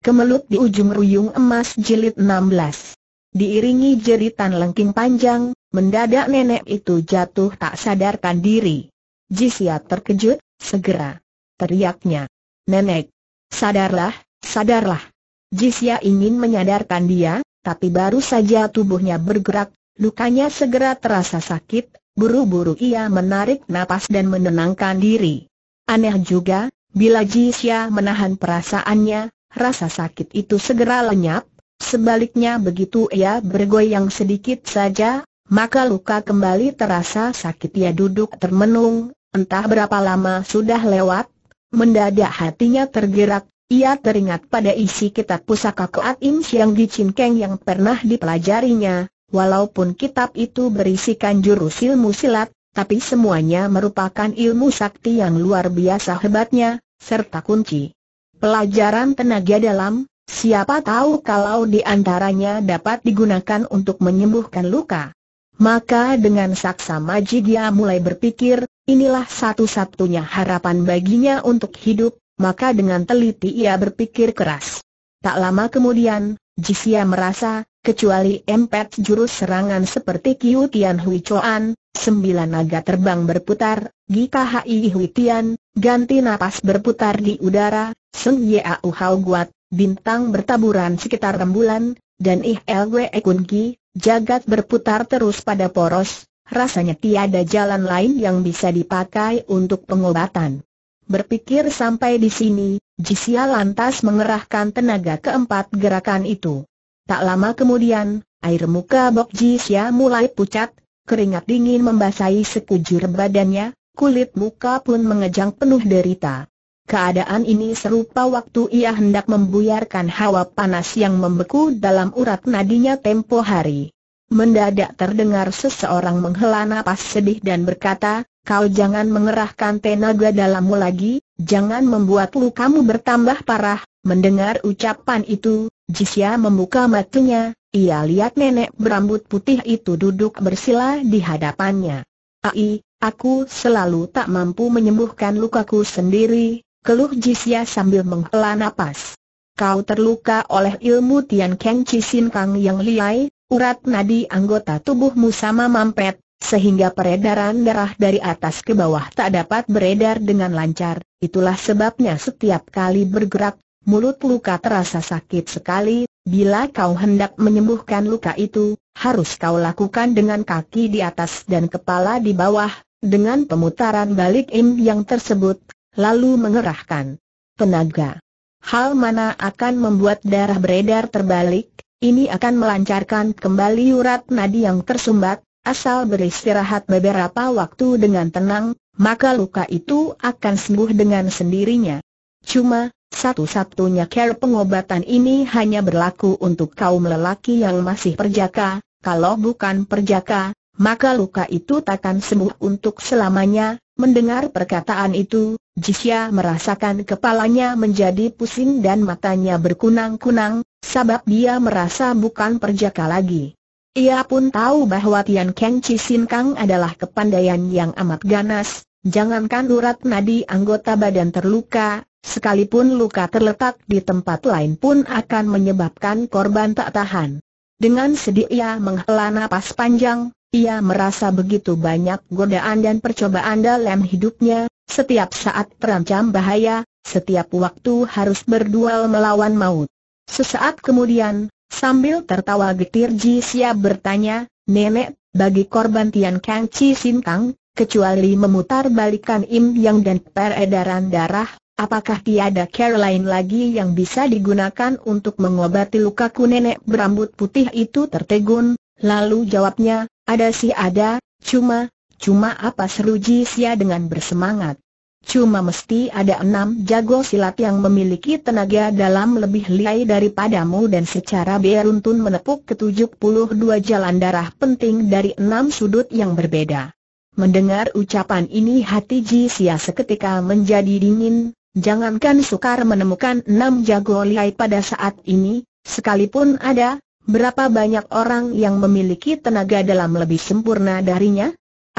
Kemelut di ujung ruyung emas jilid 16. Diiringi jeritan lengking panjang, mendadak nenek itu jatuh tak sadarkan diri. Jisya terkejut, segera. Teriaknya. Nenek. Sadarlah, sadarlah. Jisya ingin menyadarkan dia, tapi baru saja tubuhnya bergerak, lukanya segera terasa sakit, buru-buru ia menarik napas dan menenangkan diri. Aneh juga, bila Jisya menahan perasaannya, rasa sakit itu segera lenyap, sebaliknya begitu ia bergoyang sedikit saja, maka luka kembali terasa sakit ia duduk termenung, entah berapa lama sudah lewat, mendadak hatinya tergerak, ia teringat pada isi kitab pusaka Koat Im Siang di Cinkeng yang pernah dipelajarinya, walaupun kitab itu berisikan jurus ilmu silat, tapi semuanya merupakan ilmu sakti yang luar biasa hebatnya, serta kunci Pelajaran tenaga dalam, siapa tahu kalau di antaranya dapat digunakan untuk menyembuhkan luka. Maka dengan saksama maji dia mulai berpikir, inilah satu-satunya harapan baginya untuk hidup, maka dengan teliti ia berpikir keras. Tak lama kemudian, Jisia merasa, kecuali empat jurus serangan seperti Kiu Tian Hui Chuan, sembilan naga terbang berputar, Gika Hai Hui Tian, ganti napas berputar di udara, Sun Yau Hau Guat, bintang bertaburan sekitar rembulan, dan Ih Lwe Kun Ki, jagat berputar terus pada poros, rasanya tiada jalan lain yang bisa dipakai untuk pengobatan. Berpikir sampai di sini, Jisya lantas mengerahkan tenaga keempat gerakan itu. Tak lama kemudian, air muka Bok Jisya mulai pucat, keringat dingin membasahi sekujur badannya, kulit muka pun mengejang penuh derita. Keadaan ini serupa waktu ia hendak membuyarkan hawa panas yang membeku dalam urat nadinya tempo hari. Mendadak terdengar seseorang menghela napas sedih dan berkata, kau jangan mengerahkan tenaga dalammu lagi, jangan membuat lukamu bertambah parah. Mendengar ucapan itu, Jisya membuka matanya, ia lihat nenek berambut putih itu duduk bersila di hadapannya. Ai, aku selalu tak mampu menyembuhkan lukaku sendiri, keluh Jisya sambil menghela napas. Kau terluka oleh ilmu Tian Keng Cisin Kang yang liai, urat nadi anggota tubuhmu sama mampet, sehingga peredaran darah dari atas ke bawah tak dapat beredar dengan lancar. Itulah sebabnya setiap kali bergerak, mulut luka terasa sakit sekali. Bila kau hendak menyembuhkan luka itu, harus kau lakukan dengan kaki di atas dan kepala di bawah. Dengan pemutaran balik im yang tersebut, lalu mengerahkan tenaga. Hal mana akan membuat darah beredar terbalik, ini akan melancarkan kembali urat nadi yang tersumbat, asal beristirahat beberapa waktu dengan tenang, maka luka itu akan sembuh dengan sendirinya. Cuma, satu-satunya care pengobatan ini hanya berlaku untuk kaum lelaki yang masih perjaka, kalau bukan perjaka, maka luka itu takkan sembuh untuk selamanya, mendengar perkataan itu, Jisya merasakan kepalanya menjadi pusing dan matanya berkunang-kunang, sabab dia merasa bukan perjaka lagi. Ia pun tahu bahwa Tian Keng Chisin Kang adalah kepandaian yang amat ganas, jangankan urat nadi anggota badan terluka, sekalipun luka terletak di tempat lain pun akan menyebabkan korban tak tahan. Dengan sedih ia menghela napas panjang, ia merasa begitu banyak godaan dan percobaan dalam hidupnya, setiap saat terancam bahaya, setiap waktu harus berduel melawan maut. Sesaat kemudian, sambil tertawa getir Ji Xia bertanya, Nenek, bagi korban Tian Kang Chi Sintang, kecuali memutar balikan Im Yang dan peredaran darah, apakah tiada Caroline lagi yang bisa digunakan untuk mengobati lukaku nenek berambut putih itu tertegun? Lalu jawabnya, ada sih ada, cuma, Cuma apa seru Jisia dengan bersemangat. Cuma mesti ada enam jago silat yang memiliki tenaga dalam lebih liai daripadamu dan secara beruntun menepuk ke 72 jalan darah penting dari enam sudut yang berbeda. Mendengar ucapan ini hati Jisia seketika menjadi dingin, jangankan sukar menemukan enam jago liai pada saat ini, sekalipun ada, berapa banyak orang yang memiliki tenaga dalam lebih sempurna darinya?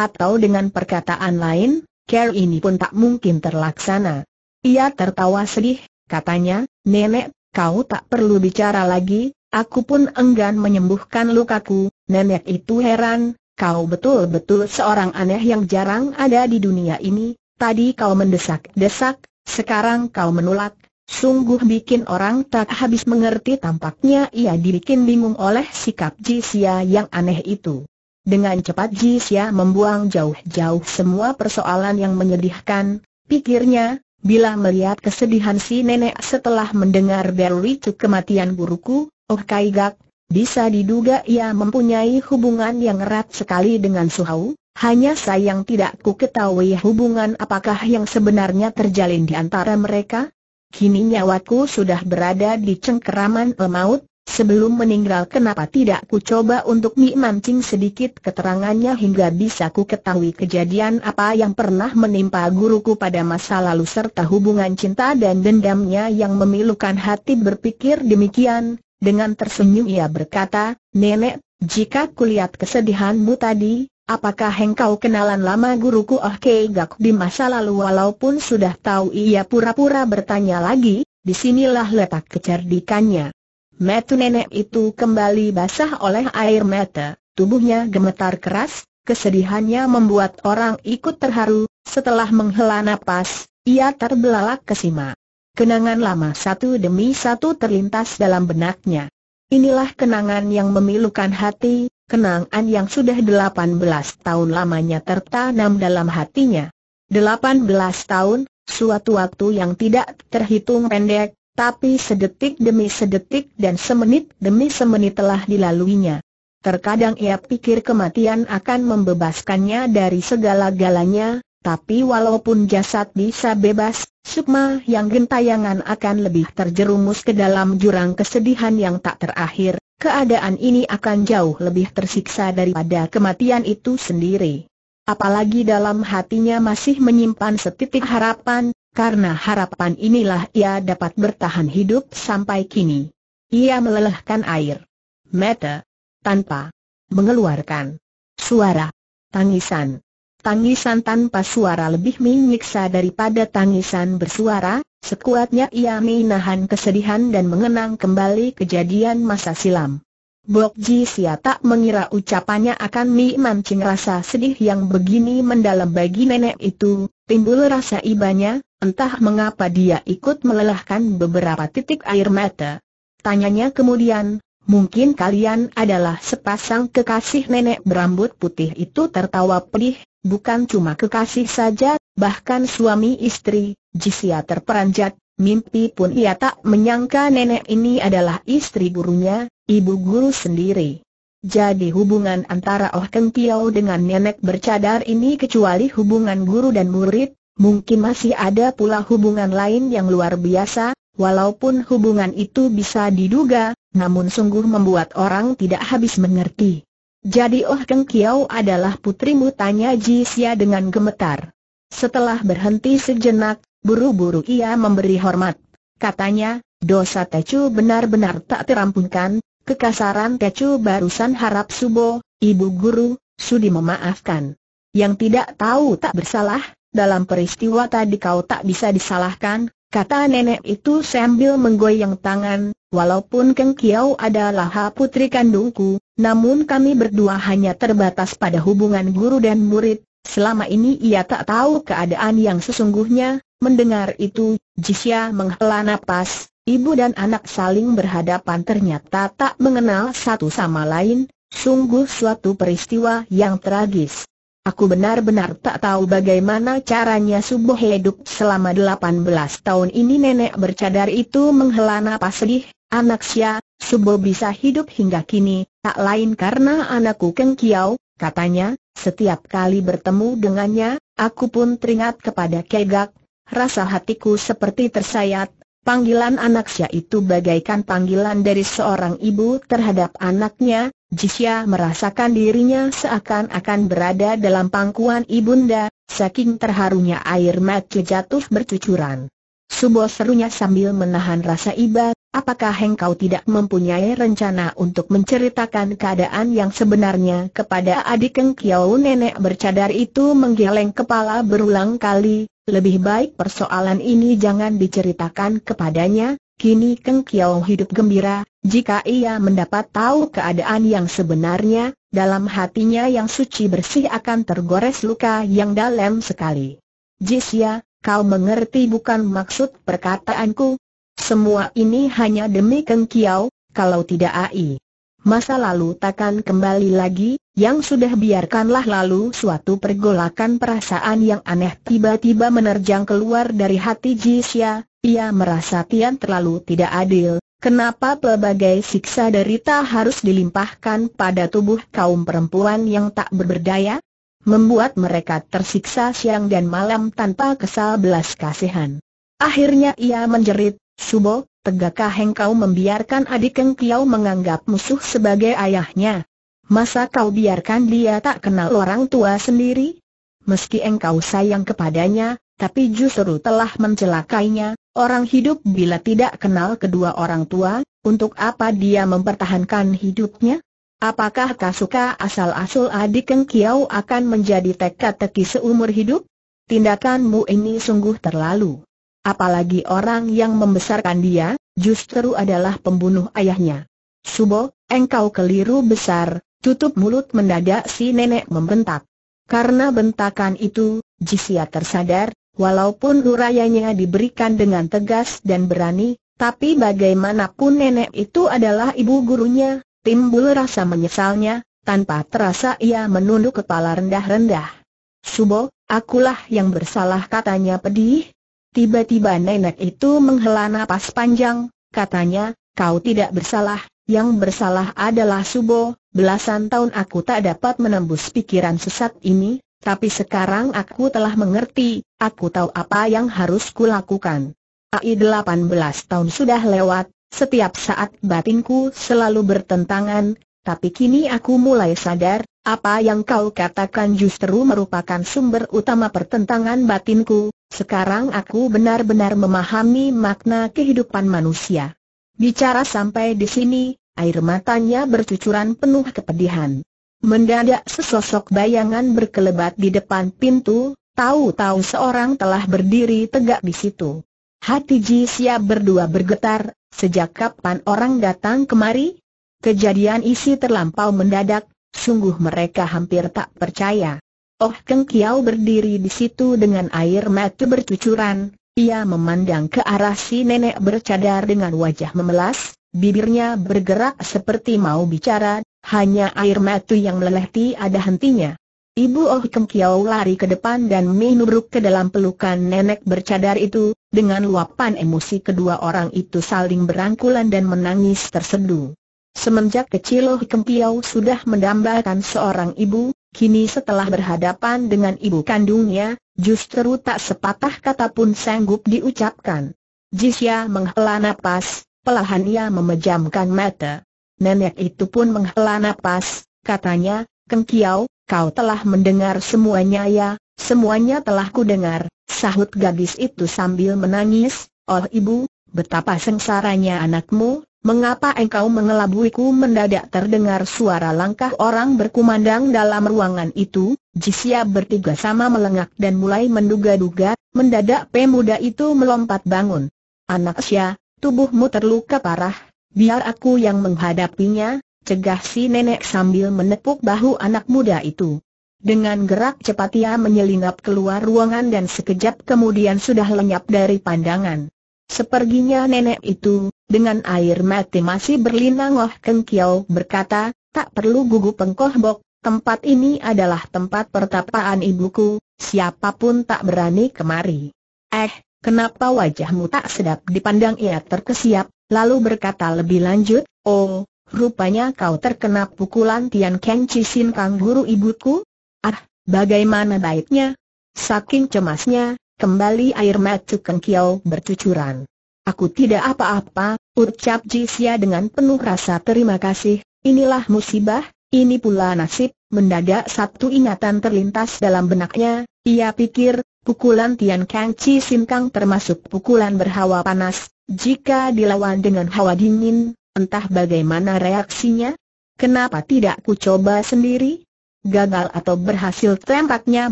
Atau dengan perkataan lain, care ini pun tak mungkin terlaksana. Ia tertawa sedih, katanya, Nenek, kau tak perlu bicara lagi, aku pun enggan menyembuhkan lukaku, Nenek itu heran, kau betul-betul seorang aneh yang jarang ada di dunia ini, tadi kau mendesak-desak, sekarang kau menolak, Sungguh bikin orang tak habis mengerti tampaknya ia dibikin bingung oleh sikap Jisia yang aneh itu. Dengan cepat Jisya membuang jauh-jauh semua persoalan yang menyedihkan, pikirnya, bila melihat kesedihan si nenek setelah mendengar dari kematian guruku, Oh Kai Gak, bisa diduga ia mempunyai hubungan yang erat sekali dengan Suhau, hanya sayang tidak ku ketahui hubungan apakah yang sebenarnya terjalin di antara mereka. Kini nyawaku sudah berada di cengkeraman pemaut, Sebelum meninggal kenapa tidak ku coba untuk mi mancing sedikit keterangannya hingga bisa ku ketahui kejadian apa yang pernah menimpa guruku pada masa lalu serta hubungan cinta dan dendamnya yang memilukan hati berpikir demikian, dengan tersenyum ia berkata, Nenek, jika kulihat kesedihanmu tadi, apakah engkau kenalan lama guruku Oh Gak di masa lalu walaupun sudah tahu ia pura-pura bertanya lagi, disinilah letak kecerdikannya. Metu nenek itu kembali basah oleh air mata, tubuhnya gemetar keras, kesedihannya membuat orang ikut terharu, setelah menghela napas, ia terbelalak kesima. Kenangan lama satu demi satu terlintas dalam benaknya. Inilah kenangan yang memilukan hati, kenangan yang sudah 18 tahun lamanya tertanam dalam hatinya. 18 tahun, suatu waktu yang tidak terhitung pendek, tapi sedetik demi sedetik dan semenit demi semenit telah dilaluinya. Terkadang ia pikir kematian akan membebaskannya dari segala galanya, tapi walaupun jasad bisa bebas, Sukma yang gentayangan akan lebih terjerumus ke dalam jurang kesedihan yang tak terakhir, keadaan ini akan jauh lebih tersiksa daripada kematian itu sendiri. Apalagi dalam hatinya masih menyimpan setitik harapan, karena harapan inilah ia dapat bertahan hidup sampai kini. Ia melelehkan air mata tanpa mengeluarkan suara tangisan. Tangisan tanpa suara lebih menyiksa daripada tangisan bersuara, sekuatnya ia menahan kesedihan dan mengenang kembali kejadian masa silam. Bok Ji Sia tak mengira ucapannya akan memancing rasa sedih yang begini mendalam bagi nenek itu, timbul rasa ibanya, Entah mengapa dia ikut melelahkan beberapa titik air mata. Tanyanya kemudian, mungkin kalian adalah sepasang kekasih nenek berambut putih itu tertawa pedih, bukan cuma kekasih saja, bahkan suami istri, Jisia terperanjat, mimpi pun ia tak menyangka nenek ini adalah istri gurunya, ibu guru sendiri. Jadi hubungan antara Oh Keng Piao dengan nenek bercadar ini kecuali hubungan guru dan murid, Mungkin masih ada pula hubungan lain yang luar biasa, walaupun hubungan itu bisa diduga, namun sungguh membuat orang tidak habis mengerti. Jadi Oh Keng Kiao adalah putrimu tanya Ji Xia dengan gemetar. Setelah berhenti sejenak, buru-buru ia memberi hormat. Katanya, dosa Tecu benar-benar tak terampunkan, kekasaran Tecu barusan harap Subo, ibu guru, sudi memaafkan. Yang tidak tahu tak bersalah, dalam peristiwa tadi kau tak bisa disalahkan, kata nenek itu sambil menggoyang tangan, walaupun Keng Kiau adalah putri kandungku, namun kami berdua hanya terbatas pada hubungan guru dan murid, selama ini ia tak tahu keadaan yang sesungguhnya, mendengar itu, Jisya menghela napas, ibu dan anak saling berhadapan ternyata tak mengenal satu sama lain, sungguh suatu peristiwa yang tragis. Aku benar-benar tak tahu bagaimana caranya subuh hidup selama 18 tahun ini nenek bercadar itu menghela napas sedih, anak Sia, subuh bisa hidup hingga kini, tak lain karena anakku Keng Kiau, katanya, setiap kali bertemu dengannya, aku pun teringat kepada Kegak, rasa hatiku seperti tersayat, Panggilan anak Xia itu bagaikan panggilan dari seorang ibu terhadap anaknya, Jisya merasakan dirinya seakan-akan berada dalam pangkuan ibunda, saking terharunya air mata jatuh bercucuran. Subo serunya sambil menahan rasa iba, apakah engkau tidak mempunyai rencana untuk menceritakan keadaan yang sebenarnya kepada adik Keng Kiau nenek bercadar itu menggeleng kepala berulang kali, lebih baik persoalan ini jangan diceritakan kepadanya, kini Keng Kiao hidup gembira, jika ia mendapat tahu keadaan yang sebenarnya, dalam hatinya yang suci bersih akan tergores luka yang dalam sekali. Jisya, kau mengerti bukan maksud perkataanku? Semua ini hanya demi Keng Kiao, kalau tidak AI masa lalu takkan kembali lagi, yang sudah biarkanlah lalu suatu pergolakan perasaan yang aneh tiba-tiba menerjang keluar dari hati Jisya, ia merasa Tian terlalu tidak adil, Kenapa pelbagai siksa derita harus dilimpahkan pada tubuh kaum perempuan yang tak berdaya? Membuat mereka tersiksa siang dan malam tanpa kesal belas kasihan. Akhirnya ia menjerit, Subo, tegakkah engkau membiarkan adik kiau menganggap musuh sebagai ayahnya? Masa kau biarkan dia tak kenal orang tua sendiri? Meski engkau sayang kepadanya, tapi justru telah mencelakainya, orang hidup bila tidak kenal kedua orang tua, untuk apa dia mempertahankan hidupnya? Apakah Kasuka asal asal adik kiau akan menjadi teka-teki seumur hidup? Tindakanmu ini sungguh terlalu Apalagi orang yang membesarkan dia, justru adalah pembunuh ayahnya. Subo, engkau keliru besar, tutup mulut mendadak si nenek membentak. Karena bentakan itu, Jisia tersadar, walaupun urayanya diberikan dengan tegas dan berani, tapi bagaimanapun nenek itu adalah ibu gurunya, timbul rasa menyesalnya, tanpa terasa ia menunduk kepala rendah-rendah. Subo, akulah yang bersalah katanya pedih, Tiba-tiba nenek itu menghela napas panjang, katanya, kau tidak bersalah, yang bersalah adalah Subo, belasan tahun aku tak dapat menembus pikiran sesat ini, tapi sekarang aku telah mengerti, aku tahu apa yang harus kulakukan. AI 18 tahun sudah lewat, setiap saat batinku selalu bertentangan, tapi kini aku mulai sadar, apa yang kau katakan justru merupakan sumber utama pertentangan batinku, sekarang aku benar-benar memahami makna kehidupan manusia. Bicara sampai di sini, air matanya bercucuran penuh kepedihan. Mendadak sesosok bayangan berkelebat di depan pintu, tahu-tahu seorang telah berdiri tegak di situ. Hati Ji Sia berdua bergetar, sejak kapan orang datang kemari? Kejadian isi terlampau mendadak, sungguh mereka hampir tak percaya. Oh Keng Kiao berdiri di situ dengan air mata bercucuran, ia memandang ke arah si nenek bercadar dengan wajah memelas, bibirnya bergerak seperti mau bicara, hanya air mata yang meleleh ada hentinya. Ibu Oh Keng Kiao lari ke depan dan menubruk ke dalam pelukan nenek bercadar itu, dengan luapan emosi kedua orang itu saling berangkulan dan menangis terseduh. Semenjak kecil Oh Keng Kiao sudah mendambakan seorang ibu, Kini setelah berhadapan dengan ibu kandungnya, justru tak sepatah kata pun sanggup diucapkan. Jisya menghela napas, pelahan ia memejamkan mata. Nenek itu pun menghela napas, katanya, Keng Kiao, kau telah mendengar semuanya ya, semuanya telah kudengar, sahut gadis itu sambil menangis, oh ibu, betapa sengsaranya anakmu, Mengapa engkau mengelabuiku mendadak terdengar suara langkah orang berkumandang dalam ruangan itu, Jisia bertiga sama melengak dan mulai menduga-duga, mendadak pemuda itu melompat bangun. Anak Sya, tubuhmu terluka parah, biar aku yang menghadapinya, cegah si nenek sambil menepuk bahu anak muda itu. Dengan gerak cepat ia menyelinap keluar ruangan dan sekejap kemudian sudah lenyap dari pandangan. Seperginya nenek itu, dengan air mati masih berlinang Oh Keng Kiao berkata, tak perlu gugup pengkoh bok, tempat ini adalah tempat pertapaan ibuku, siapapun tak berani kemari. Eh, kenapa wajahmu tak sedap dipandang ia terkesiap, lalu berkata lebih lanjut, oh, rupanya kau terkena pukulan Tian Keng Cisin Kang Guru ibuku? Ah, bagaimana baiknya? Saking cemasnya, kembali air mati Keng Kiao bercucuran. Aku tidak apa-apa, ucap Jisya dengan penuh rasa terima kasih, inilah musibah, ini pula nasib, mendadak satu ingatan terlintas dalam benaknya, ia pikir, pukulan Tian Kang Chi Sin Kang termasuk pukulan berhawa panas, jika dilawan dengan hawa dingin, entah bagaimana reaksinya? Kenapa tidak ku coba sendiri? Gagal atau berhasil tembaknya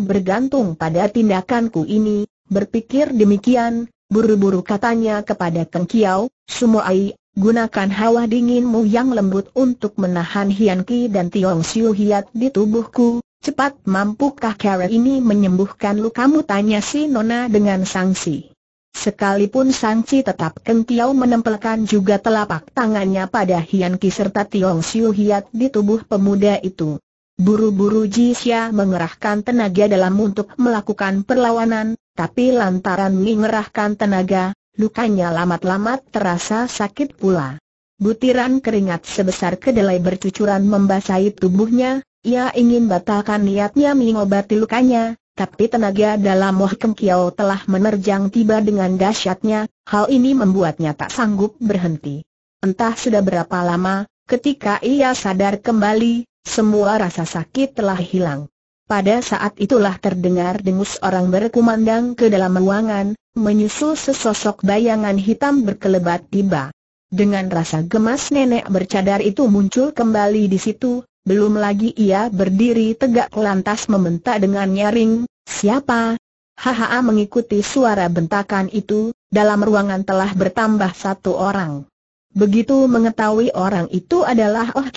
bergantung pada tindakanku ini, berpikir demikian, Buru-buru katanya kepada Keng Kiau, Ai, gunakan hawa dinginmu yang lembut untuk menahan Hian Ki dan Tiong Siu Hiat di tubuhku. Cepat mampukah cara ini menyembuhkan lukamu tanya si Nona dengan sangsi. Sekalipun sangsi tetap Keng Tiao menempelkan juga telapak tangannya pada Hian Ki serta Tiong Siu Hiat di tubuh pemuda itu. Buru-buru Jisya mengerahkan tenaga dalam untuk melakukan perlawanan, tapi lantaran mengerahkan tenaga, lukanya lamat-lamat terasa sakit pula. Butiran keringat sebesar kedelai bercucuran membasahi tubuhnya, ia ingin batalkan niatnya mengobati lukanya, tapi tenaga dalam Moh Keng Kiao telah menerjang tiba dengan dahsyatnya, hal ini membuatnya tak sanggup berhenti. Entah sudah berapa lama, ketika ia sadar kembali, semua rasa sakit telah hilang. Pada saat itulah terdengar dengus orang berkumandang ke dalam ruangan, menyusul sesosok bayangan hitam berkelebat tiba. Dengan rasa gemas nenek bercadar itu muncul kembali di situ, belum lagi ia berdiri tegak lantas membentak dengan nyaring, siapa? Hahaha!" mengikuti suara bentakan itu, dalam ruangan telah bertambah satu orang. Begitu mengetahui orang itu adalah Oh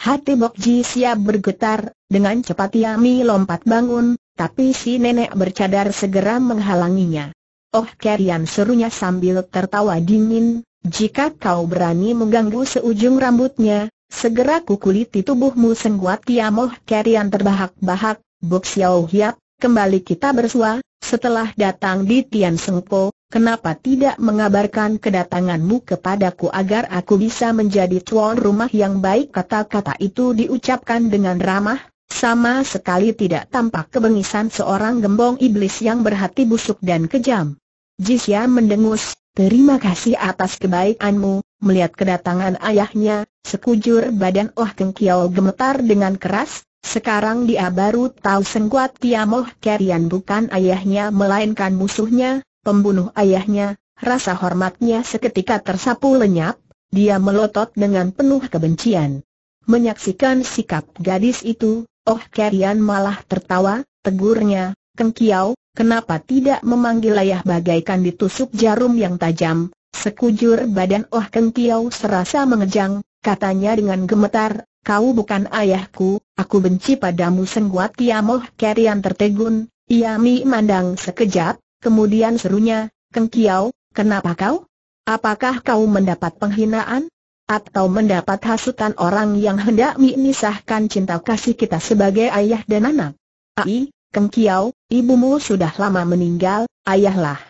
Hati Bok Ji siap bergetar, dengan cepat Yami lompat bangun, tapi si nenek bercadar segera menghalanginya. Oh Kerian serunya sambil tertawa dingin, jika kau berani mengganggu seujung rambutnya, segera kukuliti tubuhmu sengguat Kiamoh ya Kerian terbahak-bahak, Bok Xiao Hiap, kembali kita bersua, setelah datang di Tian Sengpo, kenapa tidak mengabarkan kedatanganmu kepadaku agar aku bisa menjadi tuan rumah yang baik kata-kata itu diucapkan dengan ramah, sama sekali tidak tampak kebengisan seorang gembong iblis yang berhati busuk dan kejam. Jisya mendengus, terima kasih atas kebaikanmu, melihat kedatangan ayahnya, sekujur badan Oh Keng Kiao gemetar dengan keras, sekarang dia baru tahu sengkuat Tiamoh Kerian bukan ayahnya melainkan musuhnya, pembunuh ayahnya, rasa hormatnya seketika tersapu lenyap, dia melotot dengan penuh kebencian. Menyaksikan sikap gadis itu, Oh Kerian malah tertawa, tegurnya, Keng Kiao, kenapa tidak memanggil ayah bagaikan ditusuk jarum yang tajam, sekujur badan Oh Keng Kiao serasa mengejang, katanya dengan gemetar, kau bukan ayahku, aku benci padamu sengguat Oh Kerian tertegun, ia mi mandang sekejap, Kemudian serunya, Keng Kiao, kenapa kau? Apakah kau mendapat penghinaan? Atau mendapat hasutan orang yang hendak menisahkan cinta kasih kita sebagai ayah dan anak? Ai, ah, Keng Kiao, ibumu sudah lama meninggal, ayahlah.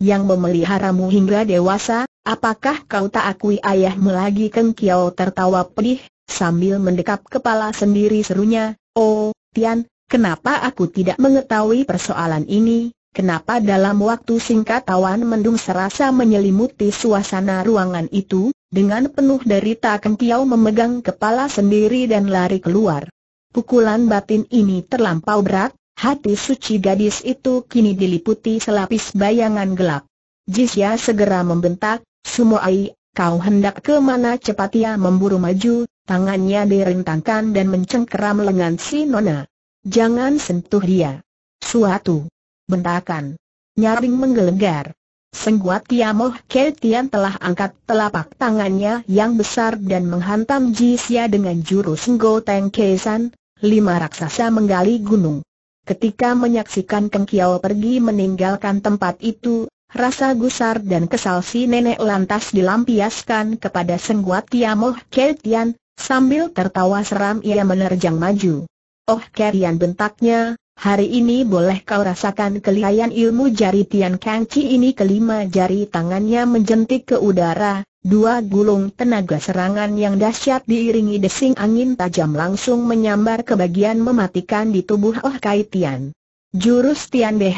Yang memeliharamu hingga dewasa, apakah kau tak akui ayahmu lagi? Keng Kiao tertawa pedih, sambil mendekap kepala sendiri serunya, Oh, Tian, kenapa aku tidak mengetahui persoalan ini? Kenapa dalam waktu singkat awan mendung serasa menyelimuti suasana ruangan itu, dengan penuh derita Keng memegang kepala sendiri dan lari keluar. Pukulan batin ini terlampau berat, hati suci gadis itu kini diliputi selapis bayangan gelap. Jisya segera membentak, semua Sumoai, kau hendak ke mana cepat ia memburu maju, tangannya direntangkan dan mencengkeram lengan si Nona. Jangan sentuh dia. Suatu bentakan. Nyaring menggelegar. Sengguat Tiamoh Tian telah angkat telapak tangannya yang besar dan menghantam Xia dengan jurus Ngoteng San, lima raksasa menggali gunung. Ketika menyaksikan Keng Kiao pergi meninggalkan tempat itu, rasa gusar dan kesal si nenek lantas dilampiaskan kepada Sengguat Tiamoh Tian, sambil tertawa seram ia menerjang maju. Oh Tian bentaknya, Hari ini boleh kau rasakan kelihayan ilmu jari Tian Kangci ini kelima jari tangannya menjentik ke udara, dua gulung tenaga serangan yang dahsyat diiringi desing angin tajam langsung menyambar ke bagian mematikan di tubuh Oh Kai Tian. Jurus Tian Be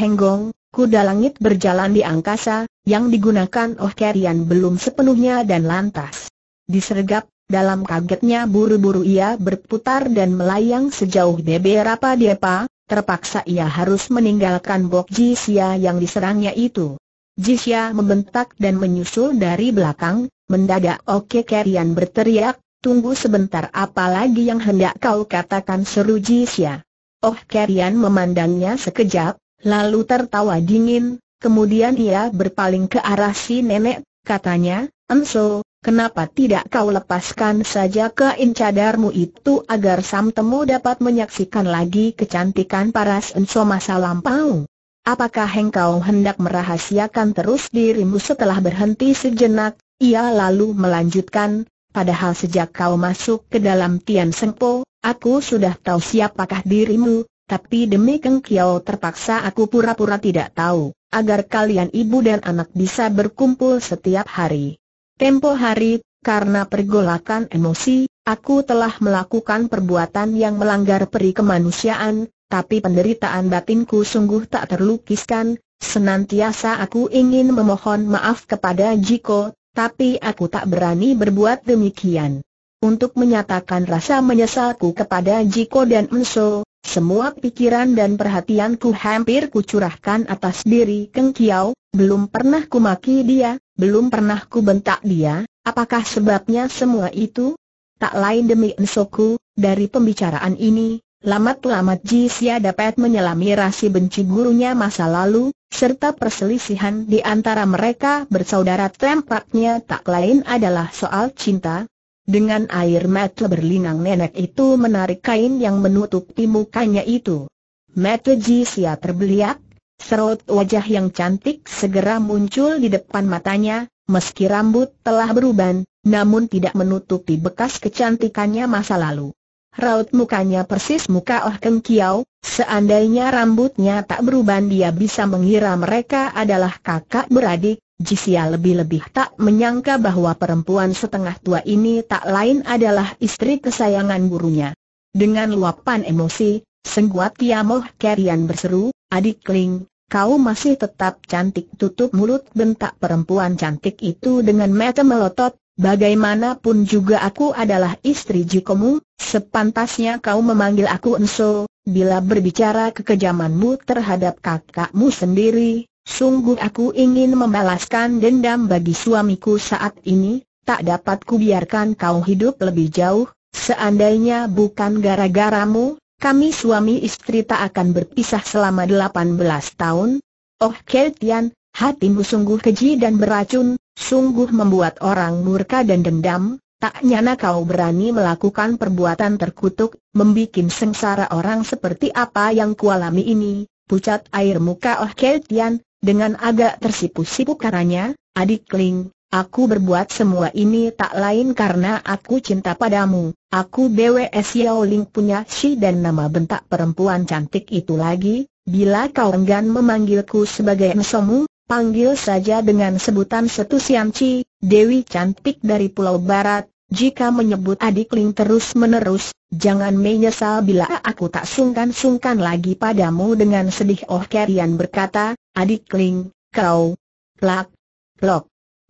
kuda langit berjalan di angkasa, yang digunakan Oh Tian belum sepenuhnya dan lantas. Disergap, dalam kagetnya buru-buru ia berputar dan melayang sejauh beberapa depa, terpaksa ia harus meninggalkan Bok Jisya yang diserangnya itu. Jisya membentak dan menyusul dari belakang, mendadak Oke Kerian berteriak, tunggu sebentar apa lagi yang hendak kau katakan seru Jisya. Oh Kerian memandangnya sekejap, lalu tertawa dingin, kemudian ia berpaling ke arah si nenek, katanya, Enso, Kenapa tidak kau lepaskan saja ke incadarmu itu agar temu dapat menyaksikan lagi kecantikan paras enso masa lampau? Apakah engkau hendak merahasiakan terus dirimu setelah berhenti sejenak? Ia lalu melanjutkan, padahal sejak kau masuk ke dalam Tian Sengpo, aku sudah tahu siapakah dirimu, tapi demi Keng Kiao terpaksa aku pura-pura tidak tahu, agar kalian ibu dan anak bisa berkumpul setiap hari. Tempo hari, karena pergolakan emosi, aku telah melakukan perbuatan yang melanggar peri kemanusiaan, tapi penderitaan batinku sungguh tak terlukiskan, senantiasa aku ingin memohon maaf kepada Jiko, tapi aku tak berani berbuat demikian. Untuk menyatakan rasa menyesalku kepada Jiko dan Enso, semua pikiran dan perhatianku hampir kucurahkan atas diri Keng Kiau, belum pernah kumaki dia, belum pernah kubentak dia, apakah sebabnya semua itu? Tak lain demi Ensoku, dari pembicaraan ini, lamat-lamat Ji Jisia dapat menyelami rasi benci gurunya masa lalu, serta perselisihan di antara mereka bersaudara tempatnya tak lain adalah soal cinta. Dengan air mata berlinang nenek itu menarik kain yang menutupi mukanya itu. Mata Jisia terbeliak, Serut wajah yang cantik segera muncul di depan matanya, meski rambut telah beruban, namun tidak menutupi bekas kecantikannya masa lalu. Raut mukanya persis muka Oh Keng Kiau, seandainya rambutnya tak beruban dia bisa mengira mereka adalah kakak beradik, Jisya lebih-lebih tak menyangka bahwa perempuan setengah tua ini tak lain adalah istri kesayangan gurunya. Dengan luapan emosi, Sengguat Kiamoh Kerian berseru, adik Ling, kau masih tetap cantik tutup mulut bentak perempuan cantik itu dengan mata melotot, bagaimanapun juga aku adalah istri jikomu, sepantasnya kau memanggil aku Enso, bila berbicara kekejamanmu terhadap kakakmu sendiri, sungguh aku ingin membalaskan dendam bagi suamiku saat ini, tak dapat kubiarkan kau hidup lebih jauh, seandainya bukan gara-garamu, kami suami istri tak akan berpisah selama delapan belas tahun. Oh Keltian, hatimu sungguh keji dan beracun, sungguh membuat orang murka dan dendam, tak nyana kau berani melakukan perbuatan terkutuk, membuat sengsara orang seperti apa yang kualami ini, pucat air muka Oh Keltian, dengan agak tersipu-sipu karanya, adik Ling, Aku berbuat semua ini tak lain karena aku cinta padamu. Aku BWS Yao Ling punya si dan nama bentak perempuan cantik itu lagi. Bila kau enggan memanggilku sebagai Nsomu, panggil saja dengan sebutan Setu Chi, Dewi cantik dari Pulau Barat. Jika menyebut adik Ling terus-menerus, jangan menyesal bila aku tak sungkan-sungkan lagi padamu dengan sedih Oh Kerian berkata, adik Ling, kau, lak, lok.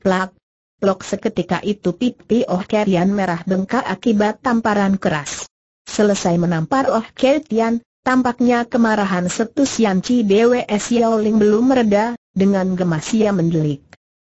Plak, plok seketika itu pipi Oh Kerian merah bengkak akibat tamparan keras. Selesai menampar Oh Kerian, tampaknya kemarahan setus Dewe DWS Yaoling belum mereda, dengan gemas ia mendelik.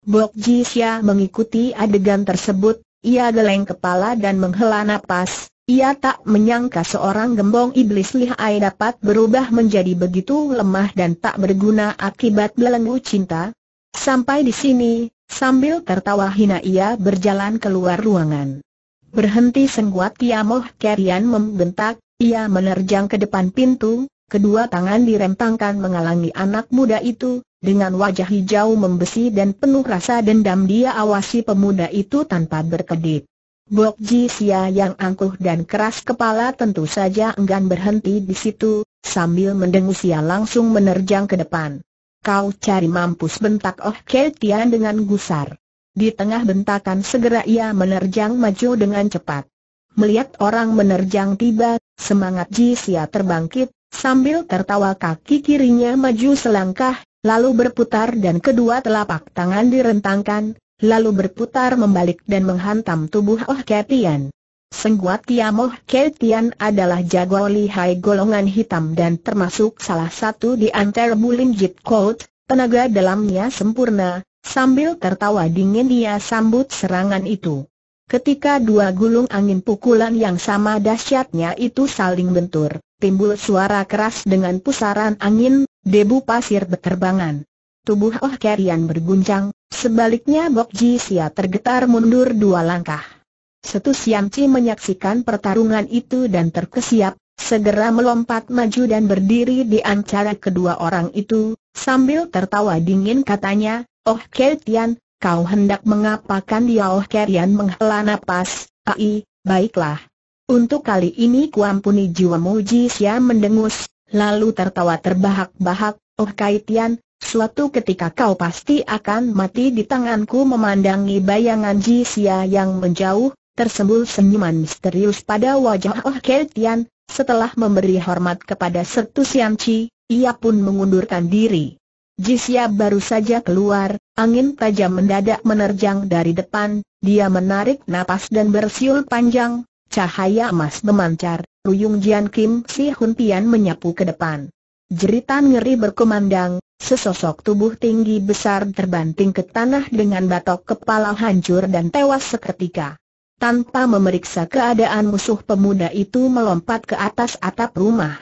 Bok Xia mengikuti adegan tersebut, ia geleng kepala dan menghela nafas. ia tak menyangka seorang gembong iblis lihai dapat berubah menjadi begitu lemah dan tak berguna akibat belenggu cinta. Sampai di sini, Sambil tertawa hina ia berjalan keluar ruangan. Berhenti sengguat Tiamoh Kerian membentak, ia menerjang ke depan pintu, kedua tangan dirempangkan mengalangi anak muda itu, dengan wajah hijau membesi dan penuh rasa dendam dia awasi pemuda itu tanpa berkedip. Bok Ji Sia yang angkuh dan keras kepala tentu saja enggan berhenti di situ, sambil mendengus ia langsung menerjang ke depan. Kau cari mampus bentak Oh Tian dengan gusar. Di tengah bentakan segera ia menerjang maju dengan cepat. Melihat orang menerjang tiba, semangat Ji Xia terbangkit, sambil tertawa kaki kirinya maju selangkah, lalu berputar dan kedua telapak tangan direntangkan, lalu berputar membalik dan menghantam tubuh Oh Tian. Sengguat Tiamoh Ketian adalah jago lihai golongan hitam dan termasuk salah satu di antara bulim Jit kout, tenaga dalamnya sempurna, sambil tertawa dingin dia sambut serangan itu. Ketika dua gulung angin pukulan yang sama dahsyatnya itu saling bentur, timbul suara keras dengan pusaran angin, debu pasir berterbangan. Tubuh Oh Kerian berguncang, sebaliknya Bok Ji Sia tergetar mundur dua langkah. Setu Siamci menyaksikan pertarungan itu dan terkesiap, segera melompat maju dan berdiri di antara kedua orang itu, sambil tertawa dingin katanya, Oh Kertian, kau hendak mengapakan dia Oh Kertian menghela nafas, ai, baiklah. Untuk kali ini kuampuni jiwa Muji Siam mendengus, lalu tertawa terbahak-bahak, Oh Kaitian, suatu ketika kau pasti akan mati di tanganku memandangi bayangan Ji Xia yang menjauh, tersembul senyuman misterius pada wajah Oh Keltian, setelah memberi hormat kepada Sertu Sian Chi, ia pun mengundurkan diri. Jisya baru saja keluar, angin tajam mendadak menerjang dari depan, dia menarik napas dan bersiul panjang, cahaya emas memancar, Ruyung Jian Kim Si Hun Pian menyapu ke depan. Jeritan ngeri berkumandang, sesosok tubuh tinggi besar terbanting ke tanah dengan batok kepala hancur dan tewas seketika tanpa memeriksa keadaan musuh pemuda itu melompat ke atas atap rumah.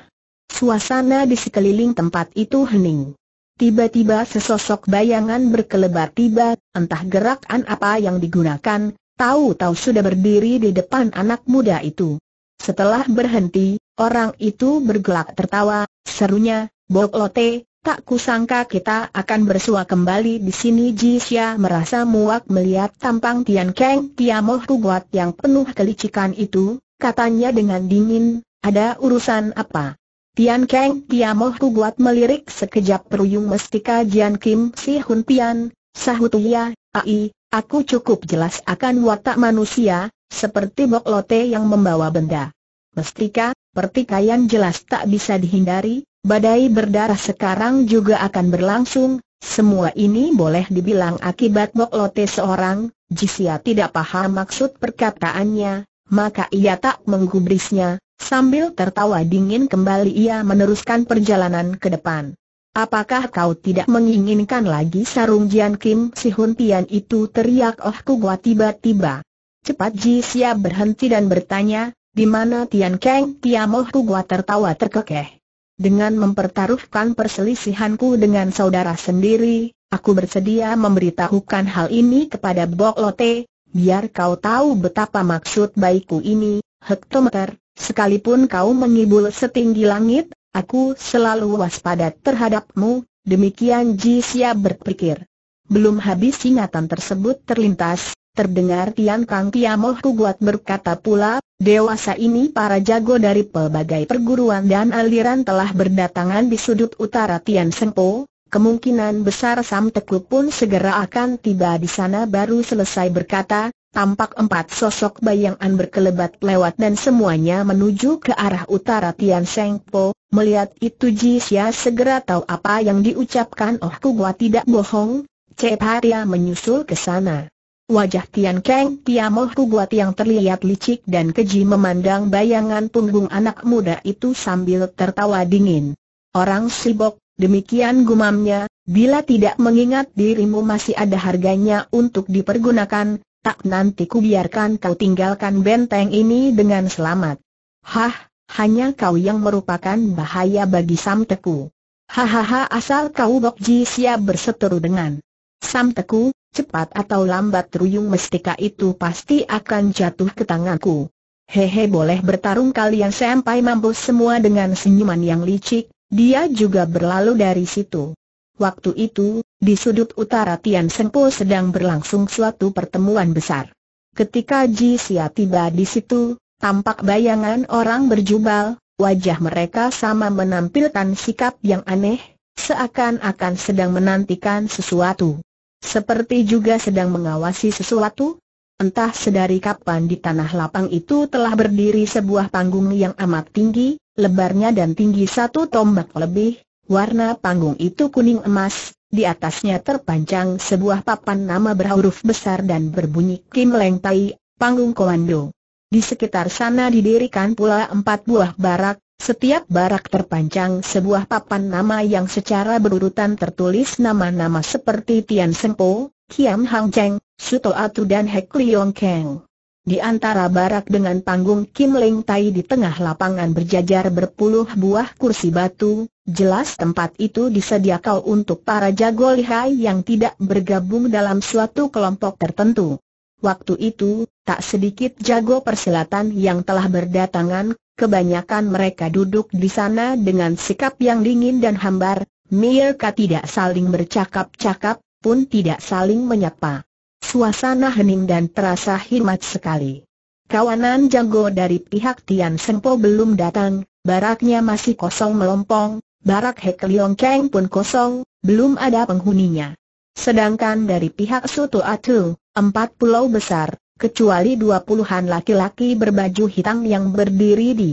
Suasana di sekeliling tempat itu hening. Tiba-tiba sesosok bayangan berkelebat tiba, entah gerakan apa yang digunakan, tahu-tahu sudah berdiri di depan anak muda itu. Setelah berhenti, orang itu bergelak tertawa, serunya, Bok Lote, Tak kusangka kita akan bersua kembali di sini Ji Jisya merasa muak melihat tampang Tian Keng Tiamoh kuat yang penuh kelicikan itu, katanya dengan dingin, ada urusan apa? Tian Keng Tiamoh kuat melirik sekejap peruyung mestika Jian Kim Si Hun Pian, sahut ia, ya, ai, aku cukup jelas akan watak manusia, seperti bok lote yang membawa benda. Mestika, pertikaian jelas tak bisa dihindari, badai berdarah sekarang juga akan berlangsung, semua ini boleh dibilang akibat moklote seorang, Jisia tidak paham maksud perkataannya, maka ia tak menggubrisnya, sambil tertawa dingin kembali ia meneruskan perjalanan ke depan. Apakah kau tidak menginginkan lagi sarung Jian Kim si Hun Tian itu teriak Oh gua tiba-tiba. Cepat Ji berhenti dan bertanya, di mana Tian Kang. Keng Tiamoh gua tertawa terkekeh dengan mempertaruhkan perselisihanku dengan saudara sendiri, aku bersedia memberitahukan hal ini kepada Bok Lote, biar kau tahu betapa maksud baikku ini, hektometer, sekalipun kau mengibul setinggi langit, aku selalu waspada terhadapmu, demikian Jisya berpikir. Belum habis ingatan tersebut terlintas, Terdengar Tian Kang Tiamoh Kuguat berkata pula, dewasa ini para jago dari pelbagai perguruan dan aliran telah berdatangan di sudut utara Tian Sempo, kemungkinan besar Sam Teku pun segera akan tiba di sana baru selesai berkata, tampak empat sosok bayangan berkelebat lewat dan semuanya menuju ke arah utara Tian Sempo, melihat itu Ji Xia segera tahu apa yang diucapkan Oh Kuguat tidak bohong, Cep Haria menyusul ke sana. Wajah Tian Kang Tiamoh buat yang terlihat licik dan keji memandang bayangan punggung anak muda itu sambil tertawa dingin. Orang sibok, demikian gumamnya, bila tidak mengingat dirimu masih ada harganya untuk dipergunakan, tak nanti kubiarkan kau tinggalkan benteng ini dengan selamat. Hah, hanya kau yang merupakan bahaya bagi Samteku. Hahaha asal kau Bok Ji Sia berseteru dengan Samteku, cepat atau lambat ruyung mestika itu pasti akan jatuh ke tanganku. Hehe boleh bertarung kalian sampai mampu semua dengan senyuman yang licik, dia juga berlalu dari situ. Waktu itu, di sudut utara Tian Sengpo sedang berlangsung suatu pertemuan besar. Ketika Ji Xia tiba di situ, tampak bayangan orang berjubal, wajah mereka sama menampilkan sikap yang aneh, seakan-akan sedang menantikan sesuatu. Seperti juga sedang mengawasi sesuatu, Entah sedari kapan di tanah lapang itu telah berdiri sebuah panggung yang amat tinggi, lebarnya dan tinggi satu tombak lebih, warna panggung itu kuning emas, di atasnya terpanjang sebuah papan nama berhuruf besar dan berbunyi Kim Leng Tai, Panggung Komando. Di sekitar sana didirikan pula empat buah barak, setiap barak terpanjang sebuah papan nama yang secara berurutan tertulis nama-nama seperti Tian Sempo, Kiam Hang Cheng, Suto Atu dan Hek Leong Keng. Di antara barak dengan panggung Kim Leng Tai di tengah lapangan berjajar berpuluh buah kursi batu, jelas tempat itu disediakan untuk para jago lihai yang tidak bergabung dalam suatu kelompok tertentu. Waktu itu, tak sedikit jago persilatan yang telah berdatangan Kebanyakan mereka duduk di sana dengan sikap yang dingin dan hambar, mereka tidak saling bercakap-cakap, pun tidak saling menyapa. Suasana hening dan terasa hikmat sekali. Kawanan jago dari pihak Tian Sempo belum datang, baraknya masih kosong melompong, barak Hek Leong Keng pun kosong, belum ada penghuninya. Sedangkan dari pihak Soto Atu, empat pulau besar, kecuali dua puluhan laki-laki berbaju hitam yang berdiri di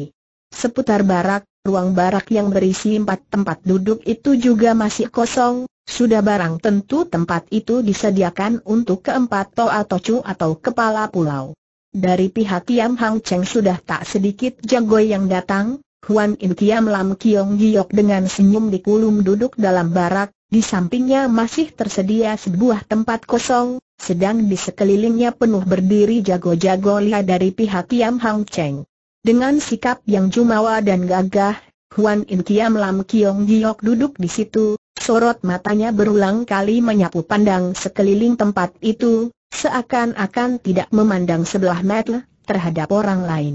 seputar barak, ruang barak yang berisi empat tempat duduk itu juga masih kosong, sudah barang tentu tempat itu disediakan untuk keempat atau cu atau kepala pulau. Dari pihak Tiam Hang Cheng sudah tak sedikit jago yang datang, Huan In Tiam Lam Kiong Giok dengan senyum dikulum duduk dalam barak, di sampingnya masih tersedia sebuah tempat kosong, sedang di sekelilingnya penuh berdiri jago-jago lihat dari pihak Yam Hang Cheng. Dengan sikap yang jumawa dan gagah, Huan In Kiam Lam Kiong Giok duduk di situ, sorot matanya berulang kali menyapu pandang sekeliling tempat itu, seakan-akan tidak memandang sebelah mata terhadap orang lain.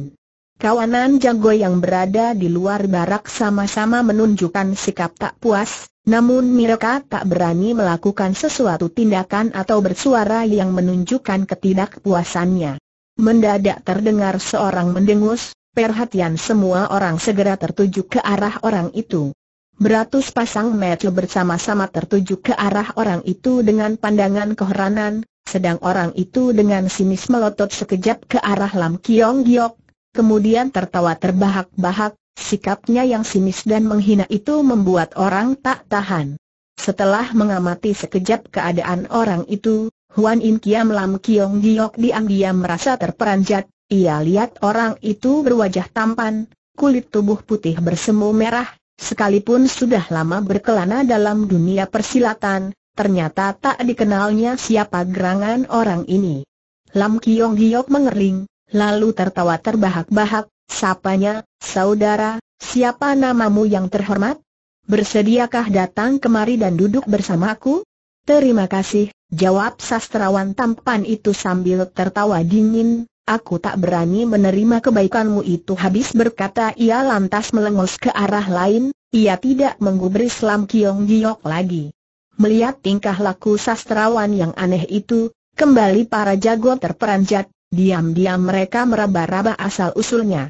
Kawanan jago yang berada di luar barak sama-sama menunjukkan sikap tak puas, namun mereka tak berani melakukan sesuatu tindakan atau bersuara yang menunjukkan ketidakpuasannya. Mendadak terdengar seorang mendengus, perhatian semua orang segera tertuju ke arah orang itu. Beratus pasang mata bersama-sama tertuju ke arah orang itu dengan pandangan keheranan, sedang orang itu dengan sinis melotot sekejap ke arah Lam Kiong Giok, kemudian tertawa terbahak-bahak, sikapnya yang sinis dan menghina itu membuat orang tak tahan. Setelah mengamati sekejap keadaan orang itu, Huan In Kiam Lam Kiong Giok diam-diam merasa terperanjat, ia lihat orang itu berwajah tampan, kulit tubuh putih bersemu merah, sekalipun sudah lama berkelana dalam dunia persilatan, ternyata tak dikenalnya siapa gerangan orang ini. Lam Kiong Giok mengerling, lalu tertawa terbahak-bahak, sapanya, saudara, siapa namamu yang terhormat? Bersediakah datang kemari dan duduk bersamaku? Terima kasih, jawab sastrawan tampan itu sambil tertawa dingin, Aku tak berani menerima kebaikanmu itu habis berkata ia lantas melengos ke arah lain, ia tidak menggubris Lam Kiong Giok lagi. Melihat tingkah laku sastrawan yang aneh itu, kembali para jago terperanjat, Diam-diam mereka meraba-raba asal-usulnya.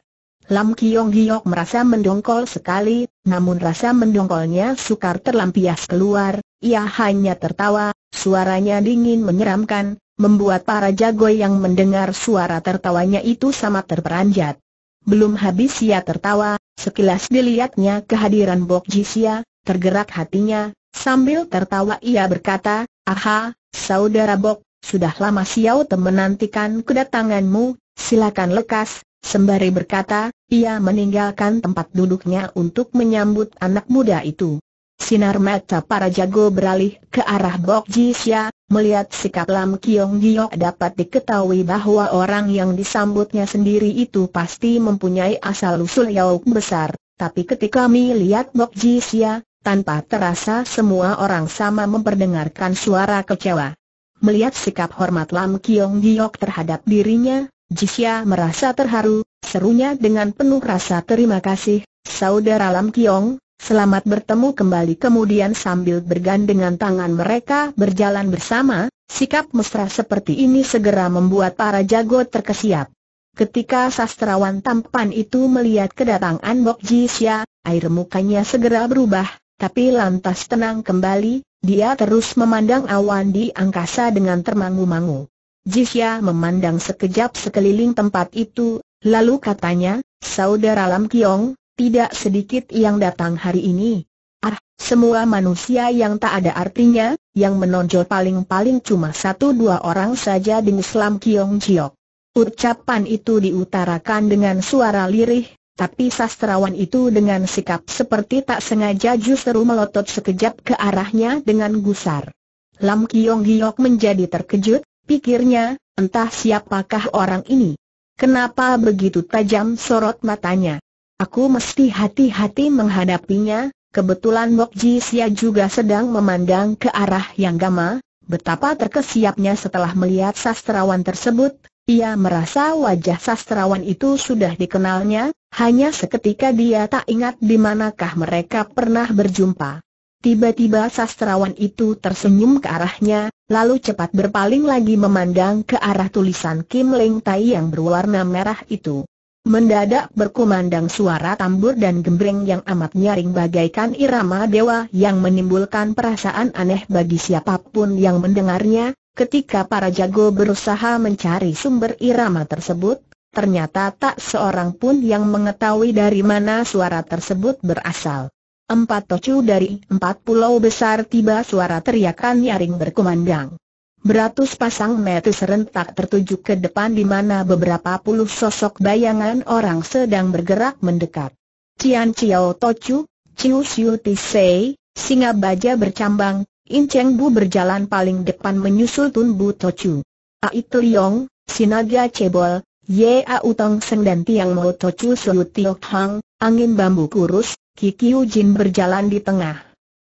Lam Kiong Giok merasa mendongkol sekali, namun rasa mendongkolnya sukar terlampias keluar, ia hanya tertawa, suaranya dingin menyeramkan, membuat para jago yang mendengar suara tertawanya itu sama terperanjat. Belum habis ia tertawa, sekilas dilihatnya kehadiran Bok Jisia, tergerak hatinya, sambil tertawa ia berkata, Aha, saudara Bok, sudah lama Xiao Te menantikan kedatanganmu, silakan lekas, sembari berkata, ia meninggalkan tempat duduknya untuk menyambut anak muda itu. Sinar mata para jago beralih ke arah Bok Jisya, melihat sikap Lam Kiong Giok dapat diketahui bahwa orang yang disambutnya sendiri itu pasti mempunyai asal-usul yauk besar, tapi ketika melihat Bok Jisya, tanpa terasa semua orang sama memperdengarkan suara kecewa. Melihat sikap hormat Lam Kiong Giok terhadap dirinya, Jisya merasa terharu, serunya dengan penuh rasa terima kasih, Saudara Lam Kiong, selamat bertemu kembali kemudian sambil bergandengan tangan mereka berjalan bersama, sikap mesra seperti ini segera membuat para jago terkesiap. Ketika sastrawan tampan itu melihat kedatangan Bok Jisya, air mukanya segera berubah, tapi lantas tenang kembali, dia terus memandang awan di angkasa dengan termangu-mangu. Jisya memandang sekejap sekeliling tempat itu, lalu katanya, Saudara Lam Kiong, tidak sedikit yang datang hari ini. Ah, semua manusia yang tak ada artinya, yang menonjol paling-paling cuma satu dua orang saja di Islam Kiong Jiok. Ucapan itu diutarakan dengan suara lirih, tapi sastrawan itu dengan sikap seperti tak sengaja justru melotot sekejap ke arahnya dengan gusar. Lam Kiong Giok menjadi terkejut, pikirnya, entah siapakah orang ini. Kenapa begitu tajam sorot matanya? Aku mesti hati-hati menghadapinya, kebetulan Mok Ji Sia juga sedang memandang ke arah yang gama, betapa terkesiapnya setelah melihat sastrawan tersebut, ia merasa wajah sastrawan itu sudah dikenalnya, hanya seketika dia tak ingat di manakah mereka pernah berjumpa. Tiba-tiba sastrawan itu tersenyum ke arahnya, lalu cepat berpaling lagi memandang ke arah tulisan Kim Leng Tai yang berwarna merah itu. Mendadak berkumandang suara tambur dan gembreng yang amat nyaring bagaikan irama dewa yang menimbulkan perasaan aneh bagi siapapun yang mendengarnya, Ketika para jago berusaha mencari sumber irama tersebut, ternyata tak seorang pun yang mengetahui dari mana suara tersebut berasal. Empat tocu dari empat pulau besar tiba suara teriakan nyaring berkumandang. Beratus pasang mata serentak tertuju ke depan di mana beberapa puluh sosok bayangan orang sedang bergerak mendekat. Cian Ciao Tocu, Ciu Siu Tisei, Singa Baja bercambang, In Cheng Bu berjalan paling depan menyusul Tun Bu To Tochu. Ai Teliong, Sinaga Cebol, Ye A Tong Seng dan Tiang Mo Tochu Suyu Tiok Hang, Angin Bambu Kurus, Kikiu Jin berjalan di tengah.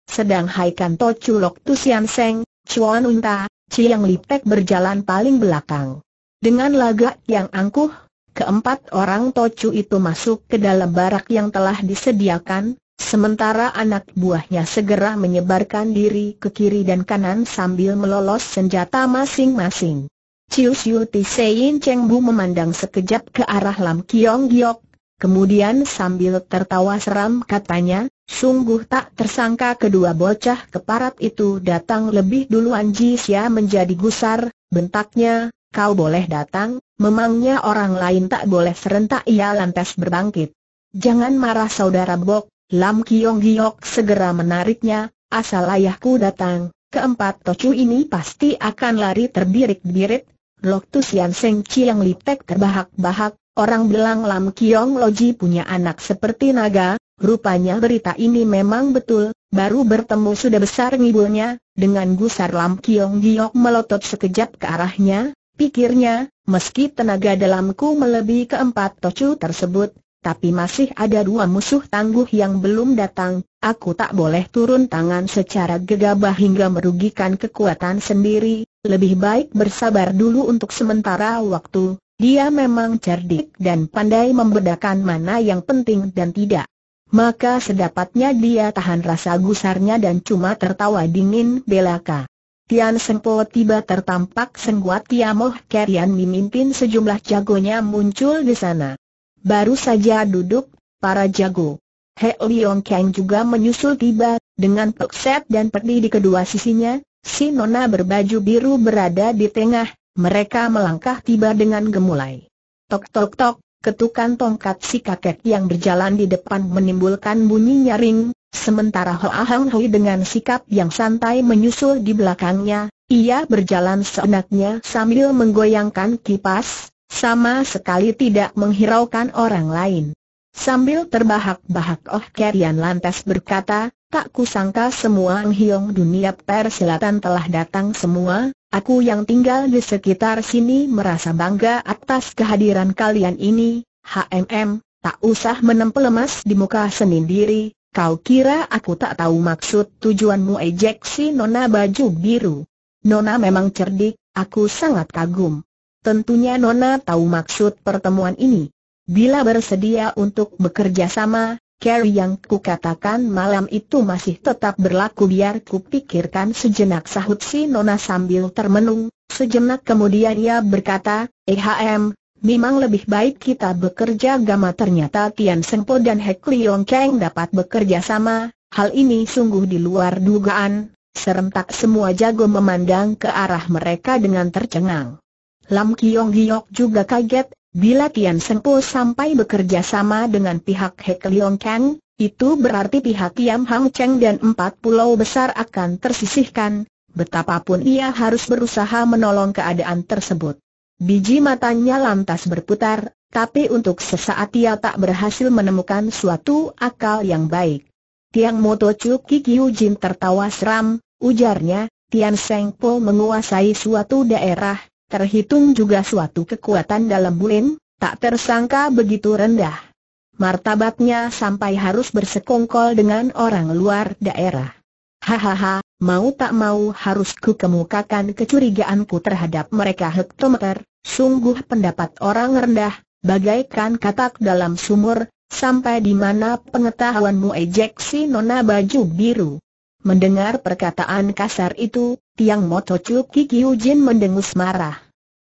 Sedang Hai Haikan Tochu Lok Tu Sian Seng, Chuan Unta, Chiang Lipek berjalan paling belakang. Dengan lagak yang angkuh, keempat orang To Tochu itu masuk ke dalam barak yang telah disediakan, Sementara anak buahnya segera menyebarkan diri ke kiri dan kanan sambil melolos senjata masing-masing. Chiu Siu Sein Cheng Bu memandang sekejap ke arah Lam Kiong Giok, kemudian sambil tertawa seram katanya, Sungguh tak tersangka kedua bocah keparat itu datang lebih duluan Jisya menjadi gusar, bentaknya, kau boleh datang, memangnya orang lain tak boleh serentak ia lantas berbangkit. Jangan marah saudara Bok, Lam Kiong Giok segera menariknya, asal ayahku datang, keempat tocu ini pasti akan lari terbirit-birit. Loktu Sian Seng yang Litek terbahak-bahak, orang bilang Lam Kiong Loji punya anak seperti naga, rupanya berita ini memang betul, baru bertemu sudah besar ngibulnya, dengan gusar Lam Kiong Giok melotot sekejap ke arahnya, pikirnya, meski tenaga dalamku melebihi keempat tocu tersebut, tapi masih ada dua musuh tangguh yang belum datang, aku tak boleh turun tangan secara gegabah hingga merugikan kekuatan sendiri, lebih baik bersabar dulu untuk sementara waktu, dia memang cerdik dan pandai membedakan mana yang penting dan tidak. Maka sedapatnya dia tahan rasa gusarnya dan cuma tertawa dingin belaka. Tian Sengpo tiba tertampak Sengguat Tiamoh Kerian memimpin sejumlah jagonya muncul di sana. Baru saja duduk, para jago. He Leong Kang juga menyusul tiba, dengan pekset dan peti di kedua sisinya, si nona berbaju biru berada di tengah, mereka melangkah tiba dengan gemulai. Tok tok tok, ketukan tongkat si kakek yang berjalan di depan menimbulkan bunyi nyaring, sementara Ho Ahang Hui dengan sikap yang santai menyusul di belakangnya, ia berjalan seenaknya sambil menggoyangkan kipas, sama sekali tidak menghiraukan orang lain. Sambil terbahak-bahak Oh Kerian lantas berkata, tak kusangka semua Hiong dunia persilatan telah datang semua, aku yang tinggal di sekitar sini merasa bangga atas kehadiran kalian ini, HMM, tak usah menempel lemas di muka sendiri, kau kira aku tak tahu maksud tujuanmu ejek si Nona baju biru. Nona memang cerdik, aku sangat kagum. Tentunya Nona tahu maksud pertemuan ini. Bila bersedia untuk bekerja sama, Carrie yang kukatakan malam itu masih tetap berlaku biar kupikirkan sejenak sahut si Nona sambil termenung, sejenak kemudian ia berkata, EHM, memang lebih baik kita bekerja gama ternyata Tian Sengpo dan Hek Leong Kang dapat bekerja sama, hal ini sungguh di luar dugaan, serentak semua jago memandang ke arah mereka dengan tercengang. Lam Kiong Giok juga kaget, bila Tian Sengpo sampai bekerja sama dengan pihak Hek Leong Kang, itu berarti pihak Tiam Hang Cheng dan empat pulau besar akan tersisihkan, betapapun ia harus berusaha menolong keadaan tersebut. Biji matanya lantas berputar, tapi untuk sesaat ia tak berhasil menemukan suatu akal yang baik. Tiang Moto Chuk Kikiu Jin tertawa seram, ujarnya, Tian Sengpo menguasai suatu daerah, terhitung juga suatu kekuatan dalam Bulin, tak tersangka begitu rendah. Martabatnya sampai harus bersekongkol dengan orang luar daerah. Hahaha, mau tak mau harus ku kemukakan kecurigaanku terhadap mereka hektometer, sungguh pendapat orang rendah, bagaikan katak dalam sumur, sampai di mana pengetahuanmu ejeksi nona baju biru. Mendengar perkataan kasar itu, Tiang Motocuk Kiki Ujin mendengus marah.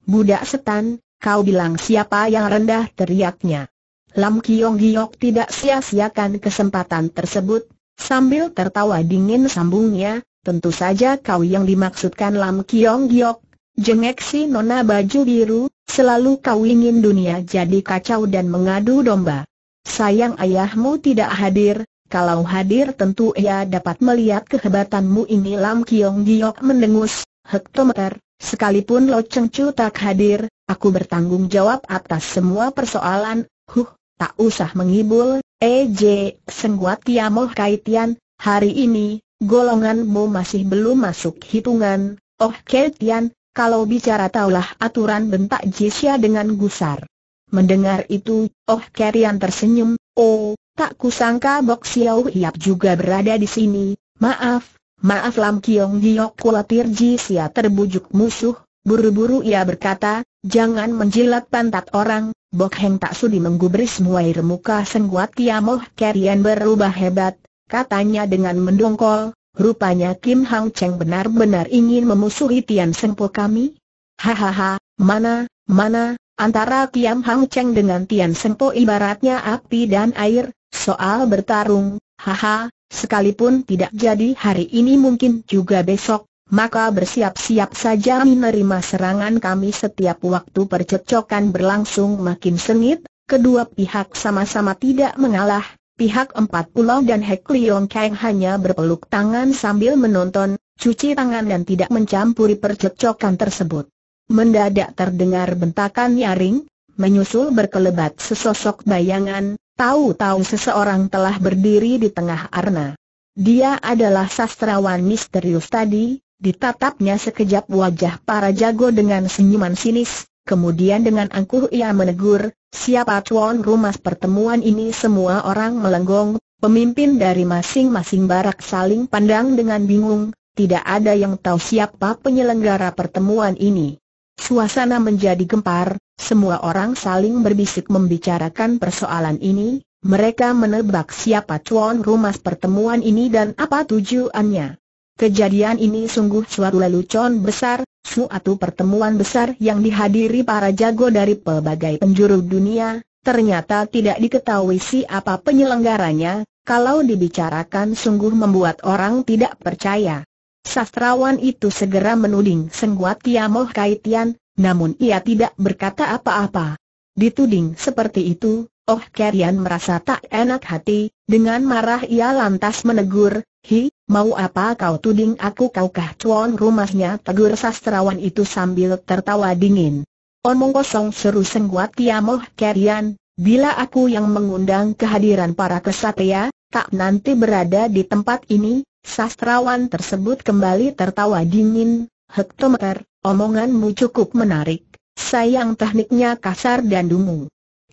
Budak setan, kau bilang siapa yang rendah teriaknya. Lam Kiong Giok tidak sia-siakan kesempatan tersebut, sambil tertawa dingin sambungnya, tentu saja kau yang dimaksudkan Lam Kiong Giok, jengek si nona baju biru, selalu kau ingin dunia jadi kacau dan mengadu domba. Sayang ayahmu tidak hadir, kalau hadir tentu ia dapat melihat kehebatanmu ini Lam Kiong Giok mendengus, hektometer, sekalipun Lo Cheng Chu tak hadir, aku bertanggung jawab atas semua persoalan, huh, tak usah mengibul, EJ, Sengguat Tiamoh Kaitian, hari ini, golonganmu masih belum masuk hitungan, oh Kaitian, kalau bicara taulah aturan bentak Jisya dengan gusar. Mendengar itu, Oh Kerian tersenyum, oh, Tak kusangka Bok Xiao Hiap juga berada di sini, maaf, maaf Lam Kiong Giok kulatir Jisia terbujuk musuh, buru-buru ia berkata, jangan menjilat pantat orang, Bok Heng tak sudi menggubris muai muka sengguat Tiamoh Kerian berubah hebat, katanya dengan mendongkol, rupanya Kim Hang Cheng benar-benar ingin memusuhi Tian Sengpo kami? Hahaha, mana, mana, Antara Kim Hang Cheng dengan Tian Sempo ibaratnya api dan air, Soal bertarung, haha, sekalipun tidak jadi hari ini mungkin juga besok, maka bersiap-siap saja menerima serangan kami setiap waktu percecokan berlangsung makin sengit, kedua pihak sama-sama tidak mengalah, pihak Empat Pulau dan Hek Leong Kang hanya berpeluk tangan sambil menonton, cuci tangan dan tidak mencampuri percecokan tersebut. Mendadak terdengar bentakan nyaring, menyusul berkelebat sesosok bayangan, Tahu-tahu seseorang telah berdiri di tengah arena. Dia adalah sastrawan misterius tadi, ditatapnya sekejap wajah para jago dengan senyuman sinis, kemudian dengan angkuh ia menegur, siapa tuan rumah pertemuan ini semua orang melenggong, pemimpin dari masing-masing barak saling pandang dengan bingung, tidak ada yang tahu siapa penyelenggara pertemuan ini. Suasana menjadi gempar, semua orang saling berbisik membicarakan persoalan ini, mereka menebak siapa cuan rumah pertemuan ini dan apa tujuannya. Kejadian ini sungguh suatu lelucon besar, suatu pertemuan besar yang dihadiri para jago dari pelbagai penjuru dunia, ternyata tidak diketahui siapa penyelenggaranya, kalau dibicarakan sungguh membuat orang tidak percaya. Sastrawan itu segera menuding Sengguat Tiamoh Kaitian, namun ia tidak berkata apa-apa. Dituding seperti itu, Oh Kerian merasa tak enak hati, dengan marah ia lantas menegur, Hi, mau apa kau tuding aku kaukah cuan rumahnya tegur sastrawan itu sambil tertawa dingin. Omong kosong seru Sengguat Tiamoh Kerian, bila aku yang mengundang kehadiran para kesatria, tak nanti berada di tempat ini, Sastrawan tersebut kembali tertawa dingin, Hektometer, omonganmu cukup menarik, sayang tekniknya kasar dan dungu.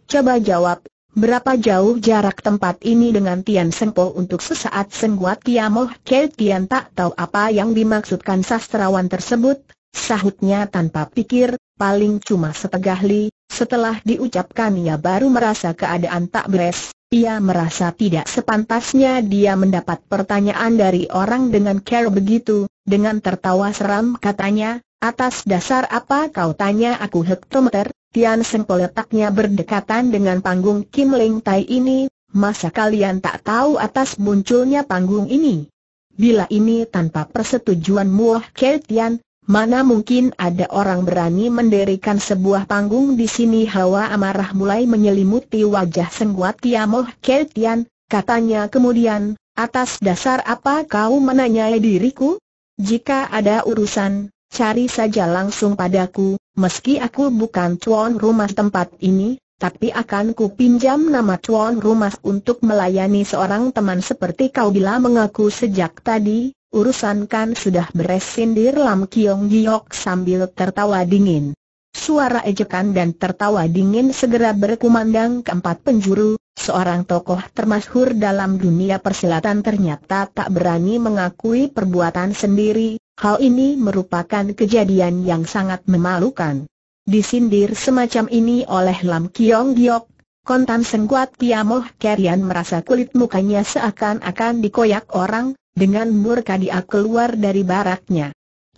Coba jawab, berapa jauh jarak tempat ini dengan Tian Sempo untuk sesaat sengguat Tiamoh Ke Tian tak tahu apa yang dimaksudkan sastrawan tersebut, Sahutnya tanpa pikir, paling cuma setegah li, setelah diucapkan ia baru merasa keadaan tak beres, ia merasa tidak sepantasnya dia mendapat pertanyaan dari orang dengan care begitu, dengan tertawa seram katanya, atas dasar apa kau tanya aku hektometer, Tian Seng letaknya berdekatan dengan panggung Kim Ling Tai ini, masa kalian tak tahu atas munculnya panggung ini? Bila ini tanpa persetujuan Muah tian Mana mungkin ada orang berani mendirikan sebuah panggung di sini hawa amarah mulai menyelimuti wajah sengguat Tiamoh Keltian, katanya kemudian, atas dasar apa kau menanyai diriku? Jika ada urusan, cari saja langsung padaku, meski aku bukan tuan rumah tempat ini, tapi akan ku pinjam nama tuan rumah untuk melayani seorang teman seperti kau bila mengaku sejak tadi, Urusan kan sudah beres sindir Lam Kiong Giok sambil tertawa dingin. Suara ejekan dan tertawa dingin segera berkumandang ke empat penjuru, seorang tokoh termasyhur dalam dunia persilatan ternyata tak berani mengakui perbuatan sendiri, hal ini merupakan kejadian yang sangat memalukan. Disindir semacam ini oleh Lam Kiong Giok, kontan sengkuat Kiamoh Kerian merasa kulit mukanya seakan-akan dikoyak orang, dengan murka dia keluar dari baraknya.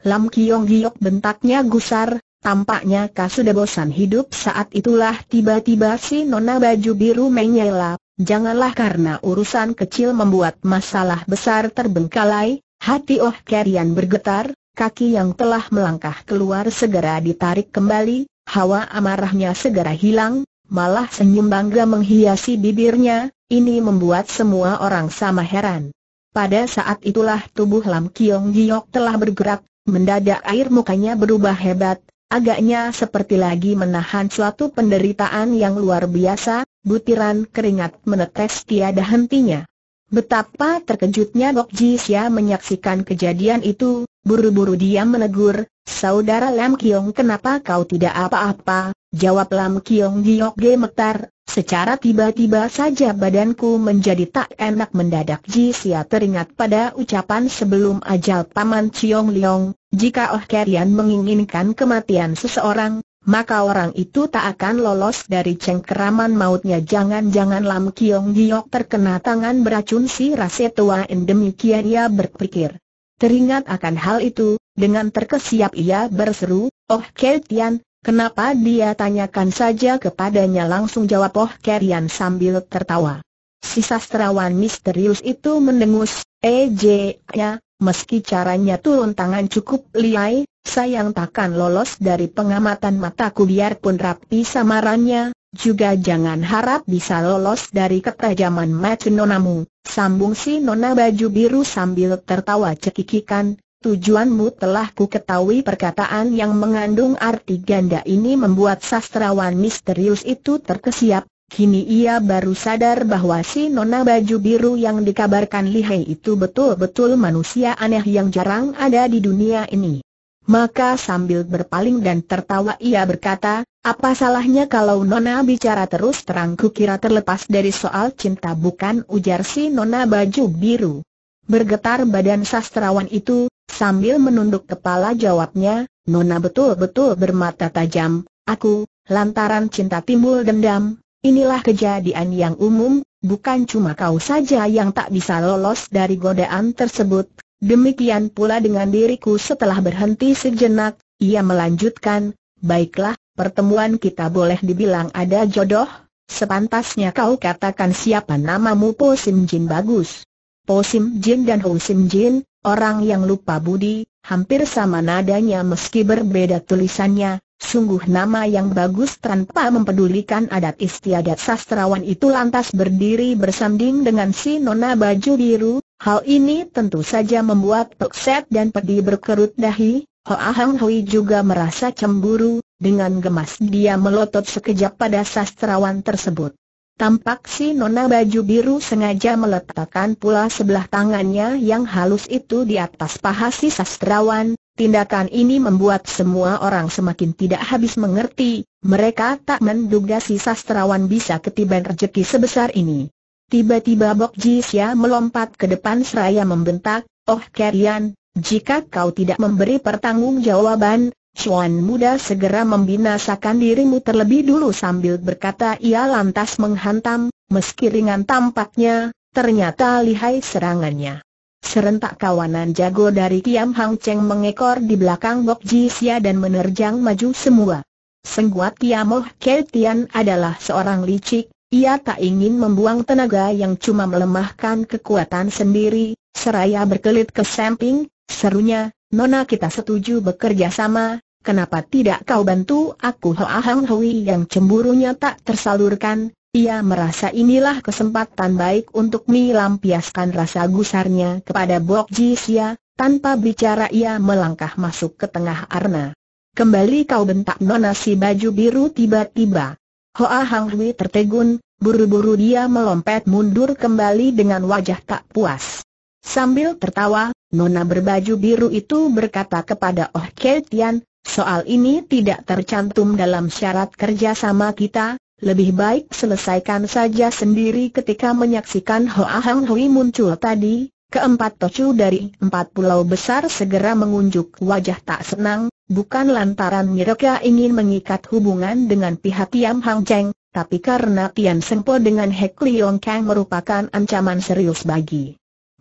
Lam Kiong Giok bentaknya gusar, tampaknya kau sudah bosan hidup saat itulah tiba-tiba si nona baju biru menyela. Janganlah karena urusan kecil membuat masalah besar terbengkalai, hati Oh Kerian bergetar, kaki yang telah melangkah keluar segera ditarik kembali, hawa amarahnya segera hilang, malah senyum bangga menghiasi bibirnya, ini membuat semua orang sama heran. Pada saat itulah tubuh Lam Kiong Giok telah bergerak, mendadak air mukanya berubah hebat, agaknya seperti lagi menahan suatu penderitaan yang luar biasa, butiran keringat menetes tiada hentinya. Betapa terkejutnya Gok Jisya menyaksikan kejadian itu, buru-buru dia menegur, Saudara Lam Kiong kenapa kau tidak apa-apa, Jawab Lam Kiong Giok gemetar, secara tiba-tiba saja badanku menjadi tak enak mendadak Sia teringat pada ucapan sebelum ajal Paman Chiong Leong, jika Oh Kerian menginginkan kematian seseorang, maka orang itu tak akan lolos dari cengkeraman mautnya jangan-jangan Lam Kiong Giok terkena tangan beracun si rase tua demikian ia berpikir. Teringat akan hal itu, dengan terkesiap ia berseru, Oh Keltian, Kenapa dia tanyakan saja kepadanya langsung jawab Oh Kerian sambil tertawa. Si sastrawan misterius itu mendengus, Ej, eh, ya, meski caranya turun tangan cukup liai, sayang takkan lolos dari pengamatan mataku biarpun rapi samarannya, juga jangan harap bisa lolos dari ketajaman mata nonamu, sambung si nona baju biru sambil tertawa cekikikan, Tujuanmu telah ku ketahui perkataan yang mengandung arti ganda ini membuat sastrawan misterius itu terkesiap, kini ia baru sadar bahwa si nona baju biru yang dikabarkan Lihai itu betul-betul manusia aneh yang jarang ada di dunia ini. Maka sambil berpaling dan tertawa ia berkata, apa salahnya kalau Nona bicara terus terang kukira terlepas dari soal cinta bukan ujar si Nona baju biru. Bergetar badan sastrawan itu, sambil menunduk kepala jawabnya, Nona betul-betul bermata tajam, aku, lantaran cinta timbul dendam, inilah kejadian yang umum, bukan cuma kau saja yang tak bisa lolos dari godaan tersebut. Demikian pula dengan diriku setelah berhenti sejenak, ia melanjutkan, baiklah, pertemuan kita boleh dibilang ada jodoh, sepantasnya kau katakan siapa namamu Po Sim Jin bagus. Po Sim Jin dan Ho Sim Jin, orang yang lupa budi, hampir sama nadanya meski berbeda tulisannya, sungguh nama yang bagus tanpa mempedulikan adat istiadat sastrawan itu lantas berdiri bersanding dengan si nona baju biru, hal ini tentu saja membuat Pekset dan Pedi berkerut dahi, Ho Ahang Hui juga merasa cemburu, dengan gemas dia melotot sekejap pada sastrawan tersebut. Tampak si nona baju biru sengaja meletakkan pula sebelah tangannya yang halus itu di atas paha si sastrawan, tindakan ini membuat semua orang semakin tidak habis mengerti, mereka tak menduga si sastrawan bisa ketiban rejeki sebesar ini. Tiba-tiba Bok Jisya melompat ke depan seraya membentak, Oh Kerian, jika kau tidak memberi pertanggungjawaban, Chuan muda segera membinasakan dirimu terlebih dulu sambil berkata ia lantas menghantam, meski ringan tampaknya, ternyata lihai serangannya. Serentak kawanan jago dari Kiam Hang Cheng mengekor di belakang Bok Ji Sia dan menerjang maju semua. Sengguat Kiamoh Keltian adalah seorang licik, ia tak ingin membuang tenaga yang cuma melemahkan kekuatan sendiri, seraya berkelit ke samping, serunya, Nona kita setuju bekerja sama, Kenapa tidak kau bantu aku Ahang Hui yang cemburunya tak tersalurkan, ia merasa inilah kesempatan baik untuk melampiaskan rasa gusarnya kepada Bok Jisya. tanpa bicara ia melangkah masuk ke tengah arna. Kembali kau bentak nona si baju biru tiba-tiba. Hang Hui tertegun, buru-buru dia melompat mundur kembali dengan wajah tak puas. Sambil tertawa, nona berbaju biru itu berkata kepada Oh Tian, Soal ini tidak tercantum dalam syarat kerjasama kita, lebih baik selesaikan saja sendiri ketika menyaksikan Hoa Hang Hui muncul tadi, keempat tocu dari empat pulau besar segera mengunjuk wajah tak senang, bukan lantaran mereka ingin mengikat hubungan dengan pihak Tiam Hang Cheng, tapi karena Tian Sengpo dengan Hek Leong Kang merupakan ancaman serius bagi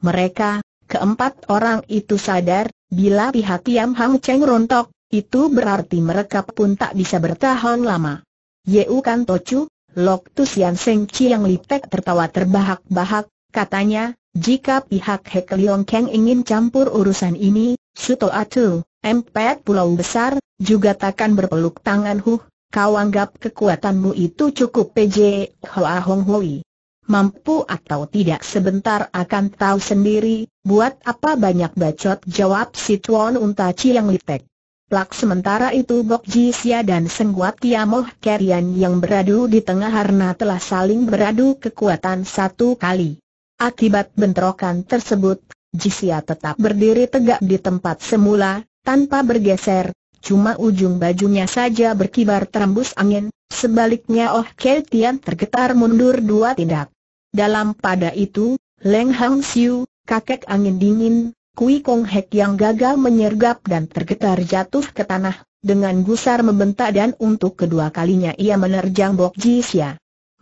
mereka, keempat orang itu sadar, bila pihak Tiam Hang Cheng rontok, itu berarti mereka pun tak bisa bertahan lama. Yeu Kan Tocu, Lok Tu Sian Seng Chiang tertawa terbahak-bahak, katanya, jika pihak Hek Leong Kang ingin campur urusan ini, Suto Atu, empet pulau besar, juga takkan berpeluk tangan huh, kau anggap kekuatanmu itu cukup PJ, Hoa Hong Hoi. Mampu atau tidak sebentar akan tahu sendiri, buat apa banyak bacot jawab si Tuan Unta Chiang Lipek. Plak sementara itu Bok Jisia dan Sengguat Tiamoh Kerian yang beradu di tengah karena telah saling beradu kekuatan satu kali. Akibat bentrokan tersebut, Jisia tetap berdiri tegak di tempat semula, tanpa bergeser, cuma ujung bajunya saja berkibar terembus angin, sebaliknya Oh Tian tergetar mundur dua tindak. Dalam pada itu, Leng Hang Siu, kakek angin dingin, Kui Kong Hek yang gagal menyergap dan tergetar jatuh ke tanah, dengan gusar membentak dan untuk kedua kalinya ia menerjang Bok Ji Xia.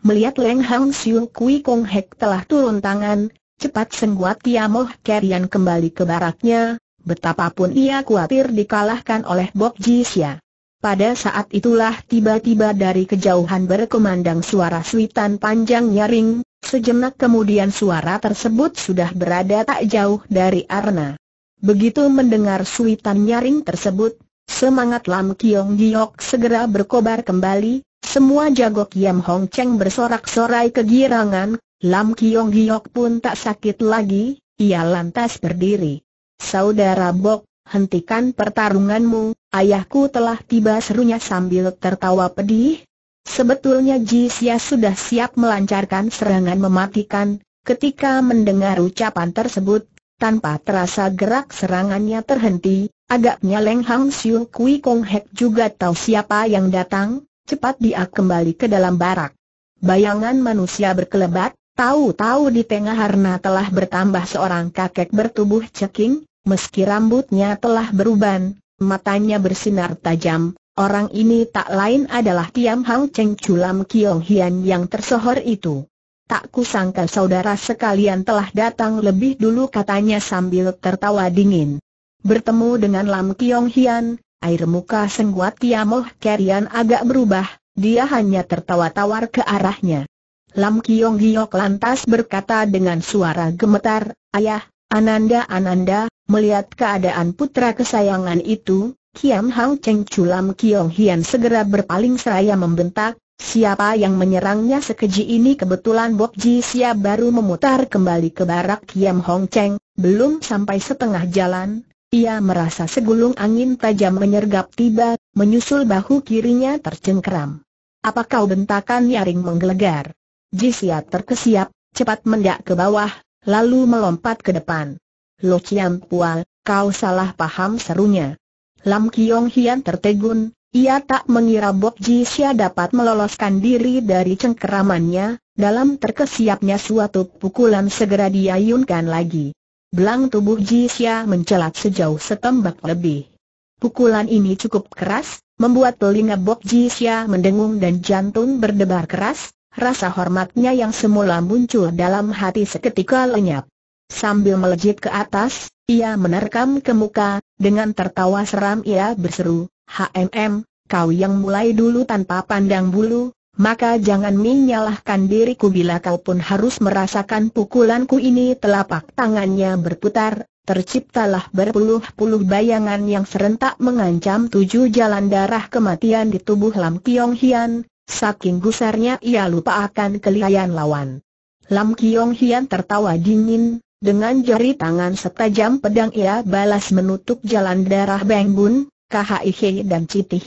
Melihat Leng Hang Siu Kui Kong Hek telah turun tangan, cepat sengguat Moh Kerian kembali ke baraknya, betapapun ia khawatir dikalahkan oleh Bok Ji Xia. Pada saat itulah tiba-tiba dari kejauhan berkemandang suara suitan panjang nyaring, Sejenak kemudian suara tersebut sudah berada tak jauh dari Arna. Begitu mendengar suitan nyaring tersebut, semangat Lam Kiong Giok segera berkobar kembali, semua jago Kiam Hong Cheng bersorak-sorai kegirangan, Lam Kiong Giok pun tak sakit lagi, ia lantas berdiri. Saudara Bok, hentikan pertarunganmu, ayahku telah tiba serunya sambil tertawa pedih, Sebetulnya Xia sudah siap melancarkan serangan mematikan, ketika mendengar ucapan tersebut, tanpa terasa gerak serangannya terhenti, agaknya Leng Hang Siu Kui Kong Hek juga tahu siapa yang datang, cepat dia kembali ke dalam barak. Bayangan manusia berkelebat, tahu-tahu di tengah harna telah bertambah seorang kakek bertubuh ceking, meski rambutnya telah beruban, matanya bersinar tajam, Orang ini tak lain adalah Tiam Hang Cheng Chulam Kiong Hian yang tersohor itu. Tak kusangka saudara sekalian telah datang lebih dulu katanya sambil tertawa dingin. Bertemu dengan Lam Kiong Hian, air muka sengguat Tiamoh Kerian agak berubah, dia hanya tertawa tawar ke arahnya. Lam Kiong Giok lantas berkata dengan suara gemetar, Ayah, Ananda Ananda, melihat keadaan putra kesayangan itu, Kiam Hang Cheng Chulam Kiong Hian segera berpaling seraya membentak, siapa yang menyerangnya sekeji ini kebetulan Bok Ji Sia baru memutar kembali ke barak Kiam Hong Cheng, belum sampai setengah jalan, ia merasa segulung angin tajam menyergap tiba, menyusul bahu kirinya tercengkeram. Apa kau bentakan nyaring menggelegar? Ji Sia terkesiap, cepat mendak ke bawah, lalu melompat ke depan. Lo Chiam Pual, kau salah paham serunya. Lam Kiong Hian tertegun, ia tak mengira Bok Ji Jisya dapat meloloskan diri dari cengkeramannya, dalam terkesiapnya suatu pukulan segera diayunkan lagi. Belang tubuh Ji Jisya mencelat sejauh setembak lebih. Pukulan ini cukup keras, membuat telinga Bok Ji Jisya mendengung dan jantung berdebar keras, rasa hormatnya yang semula muncul dalam hati seketika lenyap. Sambil melejit ke atas, ia menerkam ke muka, dengan tertawa seram ia berseru, HMM, kau yang mulai dulu tanpa pandang bulu, maka jangan menyalahkan diriku bila kau pun harus merasakan pukulanku ini telapak tangannya berputar, terciptalah berpuluh-puluh bayangan yang serentak mengancam tujuh jalan darah kematian di tubuh Lam Kiong Hian, saking gusarnya ia lupa akan kelihayan lawan. Lam Kiong Hian tertawa dingin, dengan jari tangan setajam pedang ia balas menutup jalan darah Beng Bun, KHIH dan Citi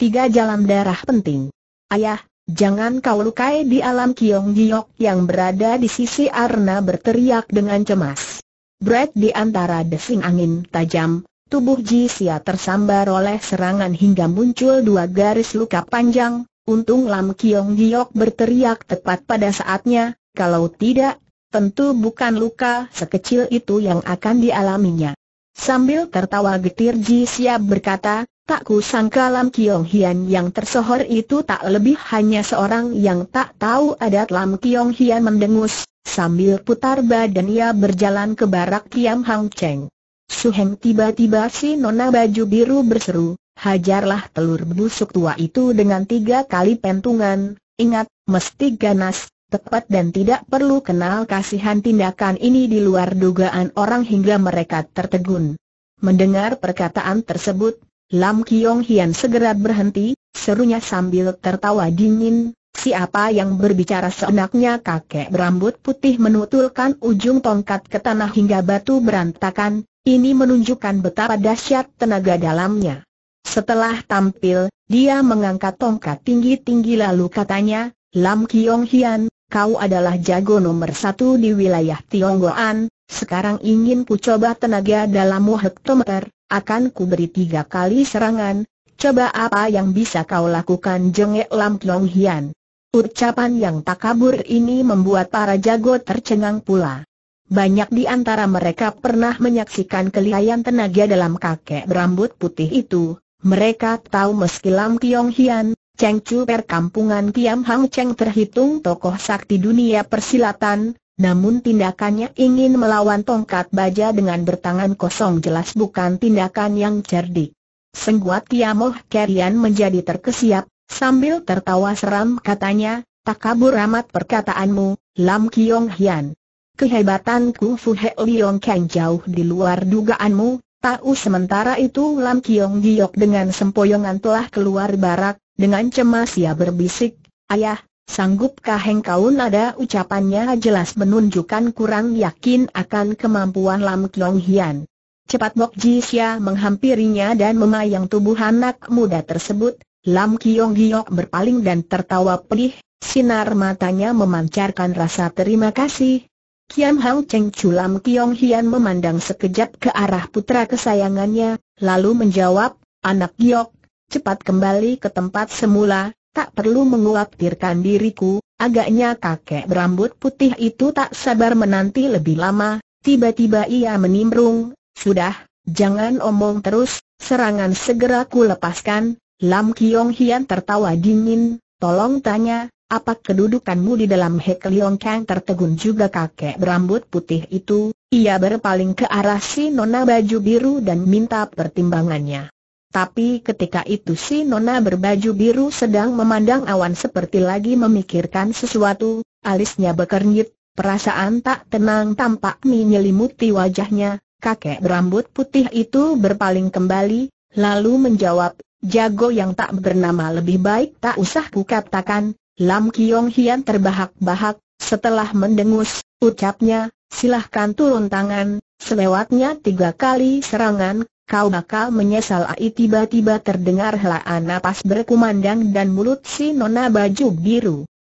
tiga jalan darah penting. Ayah, jangan kau lukai di alam Kiong Giok yang berada di sisi Arna berteriak dengan cemas. Brad di antara desing angin tajam, tubuh Jisia tersambar oleh serangan hingga muncul dua garis luka panjang, untung Lam Kiong Giok berteriak tepat pada saatnya, kalau tidak tentu bukan luka sekecil itu yang akan dialaminya. Sambil tertawa getir Ji siap berkata, tak kusangka Lam Kiong Hian yang tersohor itu tak lebih hanya seorang yang tak tahu adat Lam Kiong Hian mendengus, sambil putar badan ia berjalan ke barak Kiam Hang Cheng. Suheng tiba-tiba si nona baju biru berseru, hajarlah telur busuk tua itu dengan tiga kali pentungan, ingat, mesti ganas, tepat dan tidak perlu kenal kasihan tindakan ini di luar dugaan orang hingga mereka tertegun. Mendengar perkataan tersebut, Lam Kiong Hian segera berhenti, serunya sambil tertawa dingin, siapa yang berbicara seenaknya kakek berambut putih menutulkan ujung tongkat ke tanah hingga batu berantakan, ini menunjukkan betapa dahsyat tenaga dalamnya. Setelah tampil, dia mengangkat tongkat tinggi-tinggi lalu katanya, Lam Kiong Hian, kau adalah jago nomor satu di wilayah Tionggoan, sekarang ingin ku coba tenaga dalammu hektometer, akan ku beri tiga kali serangan, coba apa yang bisa kau lakukan jengek Lam Tiong Hian. Ucapan yang tak kabur ini membuat para jago tercengang pula. Banyak di antara mereka pernah menyaksikan kelihayan tenaga dalam kakek berambut putih itu, mereka tahu meski Lam Kiong Hian, Cheng Chu perkampungan Kiam Hang Cheng terhitung tokoh sakti dunia persilatan, namun tindakannya ingin melawan tongkat baja dengan bertangan kosong jelas bukan tindakan yang cerdik. Sengguat Kiamoh Kerian menjadi terkesiap, sambil tertawa seram katanya, tak kabur amat perkataanmu, Lam Kiong Hian. Kehebatan Kung Fu He Liong Kang jauh di luar dugaanmu, Tahu sementara itu Lam Kiong Giok dengan sempoyongan telah keluar barak, dengan cemas ia berbisik, Ayah, sanggupkah engkau nada ucapannya jelas menunjukkan kurang yakin akan kemampuan Lam Kiong Hian. Cepat Ji Sia menghampirinya dan memayang tubuh anak muda tersebut, Lam Kiong Giok berpaling dan tertawa pelih, sinar matanya memancarkan rasa terima kasih. Kian Hang Cheng Lam Kiong Hian memandang sekejap ke arah putra kesayangannya, lalu menjawab, Anak Giok, cepat kembali ke tempat semula, tak perlu mengkhawatirkan diriku, agaknya kakek berambut putih itu tak sabar menanti lebih lama, tiba-tiba ia menimbrung, sudah, jangan omong terus, serangan segera ku lepaskan, Lam Kiong Hian tertawa dingin, tolong tanya, apa kedudukanmu di dalam Hek Leong Kang tertegun juga kakek berambut putih itu, ia berpaling ke arah si nona baju biru dan minta pertimbangannya. Tapi ketika itu si Nona berbaju biru sedang memandang awan seperti lagi memikirkan sesuatu, alisnya berkernyit, perasaan tak tenang tampak menyelimuti wajahnya, kakek berambut putih itu berpaling kembali, lalu menjawab, jago yang tak bernama lebih baik tak usah kukatakan, Lam Kiong Hian terbahak-bahak, setelah mendengus, ucapnya, silahkan turun tangan, selewatnya tiga kali serangan, Kau bakal menyesal Ai tiba-tiba terdengar helaan napas berkumandang dan mulut si nona baju biru.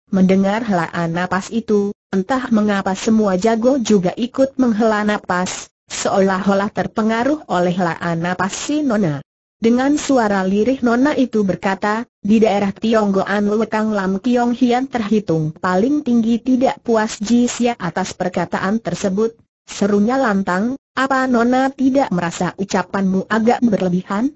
Mendengar helaan napas itu, entah mengapa semua jago juga ikut menghela napas, seolah-olah terpengaruh oleh helaan napas si nona. Dengan suara lirih nona itu berkata, di daerah Tionggoan Lekang Lam Kiong Hian terhitung paling tinggi tidak puas jisya atas perkataan tersebut, Serunya lantang, apa Nona tidak merasa ucapanmu agak berlebihan?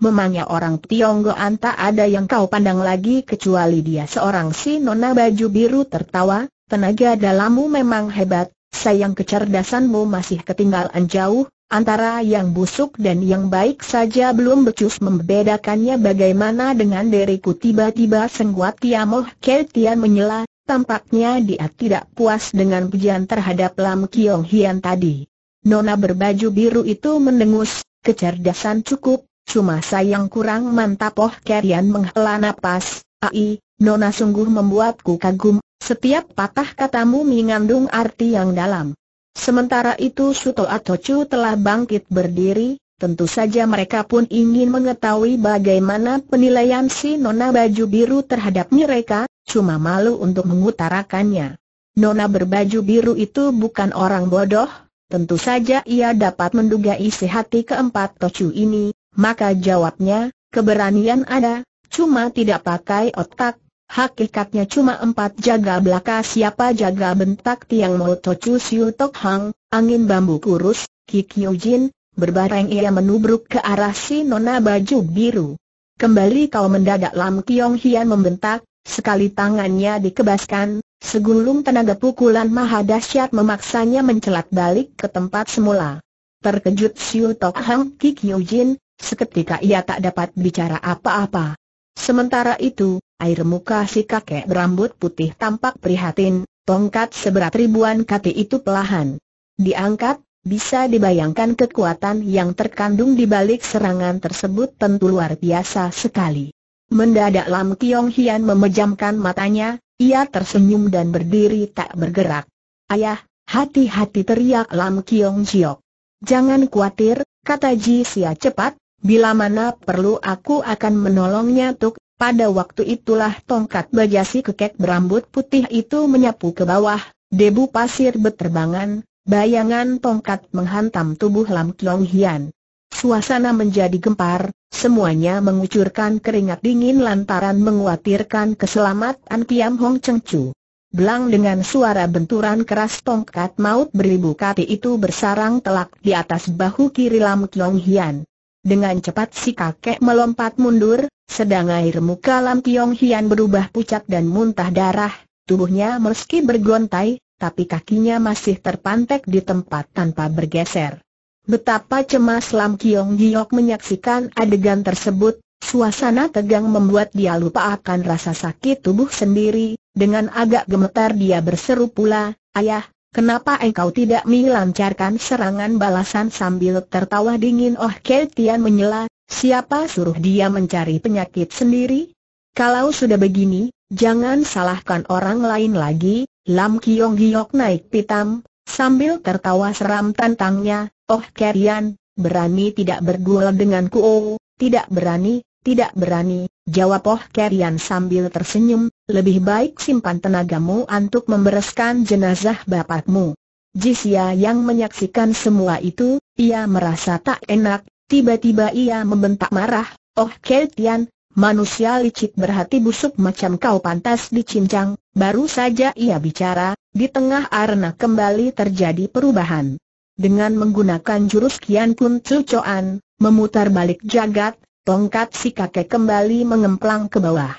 Memangnya orang Tionggoan tak ada yang kau pandang lagi kecuali dia seorang si Nona baju biru tertawa, tenaga dalammu memang hebat, sayang kecerdasanmu masih ketinggalan jauh, antara yang busuk dan yang baik saja belum becus membedakannya bagaimana dengan diriku tiba-tiba sengguat Tiamoh Keltian menyela, Tampaknya dia tidak puas dengan pujian terhadap Lam Kiong Hian tadi. Nona berbaju biru itu mendengus, kecerdasan cukup, cuma sayang kurang mantap Oh Kerian menghela nafas. ai, Nona sungguh membuatku kagum, setiap patah katamu mengandung arti yang dalam. Sementara itu Suto Atocu telah bangkit berdiri, Tentu saja mereka pun ingin mengetahui bagaimana penilaian si Nona baju biru terhadap mereka, cuma malu untuk mengutarakannya. Nona berbaju biru itu bukan orang bodoh, tentu saja ia dapat menduga isi hati keempat Tocu ini, maka jawabnya, keberanian ada, cuma tidak pakai otak. Hakikatnya cuma empat jaga belaka siapa jaga bentak tiang mau Tocu Siu Tok Hang, angin bambu kurus, jin berbareng ia menubruk ke arah si nona baju biru. Kembali kau mendadak Lam Kiong Hian membentak, sekali tangannya dikebaskan, segulung tenaga pukulan maha dahsyat memaksanya mencelat balik ke tempat semula. Terkejut Siu Tok Hang Ki Kyo Jin, seketika ia tak dapat bicara apa-apa. Sementara itu, air muka si kakek berambut putih tampak prihatin, tongkat seberat ribuan kati itu pelahan. Diangkat, bisa dibayangkan kekuatan yang terkandung di balik serangan tersebut tentu luar biasa sekali. Mendadak Lam Kiong Hian memejamkan matanya, ia tersenyum dan berdiri tak bergerak. Ayah, hati-hati teriak Lam Kiong Jiok. Jangan khawatir, kata Ji Sia cepat, bila mana perlu aku akan menolongnya Tuk. Pada waktu itulah tongkat bajasi kekek berambut putih itu menyapu ke bawah, debu pasir beterbangan, Bayangan tongkat menghantam tubuh Lam Kiong Hian. Suasana menjadi gempar, semuanya mengucurkan keringat dingin lantaran menguatirkan keselamatan Piam Hong Cheng Chu. Belang dengan suara benturan keras tongkat maut beribu kati itu bersarang telak di atas bahu kiri Lam Kiong Hian. Dengan cepat si kakek melompat mundur, sedang air muka Lam Kiong Hian berubah pucat dan muntah darah, tubuhnya meski bergontai, tapi kakinya masih terpantek di tempat tanpa bergeser. Betapa cemas Lam Kiong Giok menyaksikan adegan tersebut, suasana tegang membuat dia lupa akan rasa sakit tubuh sendiri, dengan agak gemetar dia berseru pula, Ayah, kenapa engkau tidak melancarkan serangan balasan sambil tertawa dingin Oh Keltian menyela, siapa suruh dia mencari penyakit sendiri? Kalau sudah begini, Jangan salahkan orang lain lagi, Lam Kiong Giok naik pitam, sambil tertawa seram tantangnya, Oh Kerian, berani tidak berduel ku? oh, tidak berani, tidak berani, jawab Oh Kerian sambil tersenyum, lebih baik simpan tenagamu untuk membereskan jenazah bapakmu. Jisya yang menyaksikan semua itu, ia merasa tak enak, tiba-tiba ia membentak marah, Oh Kerian, Manusia licik berhati busuk macam kau pantas dicincang, baru saja ia bicara, di tengah arena kembali terjadi perubahan. Dengan menggunakan jurus Kian pun Cucoan, memutar balik jagat, tongkat si kakek kembali mengemplang ke bawah.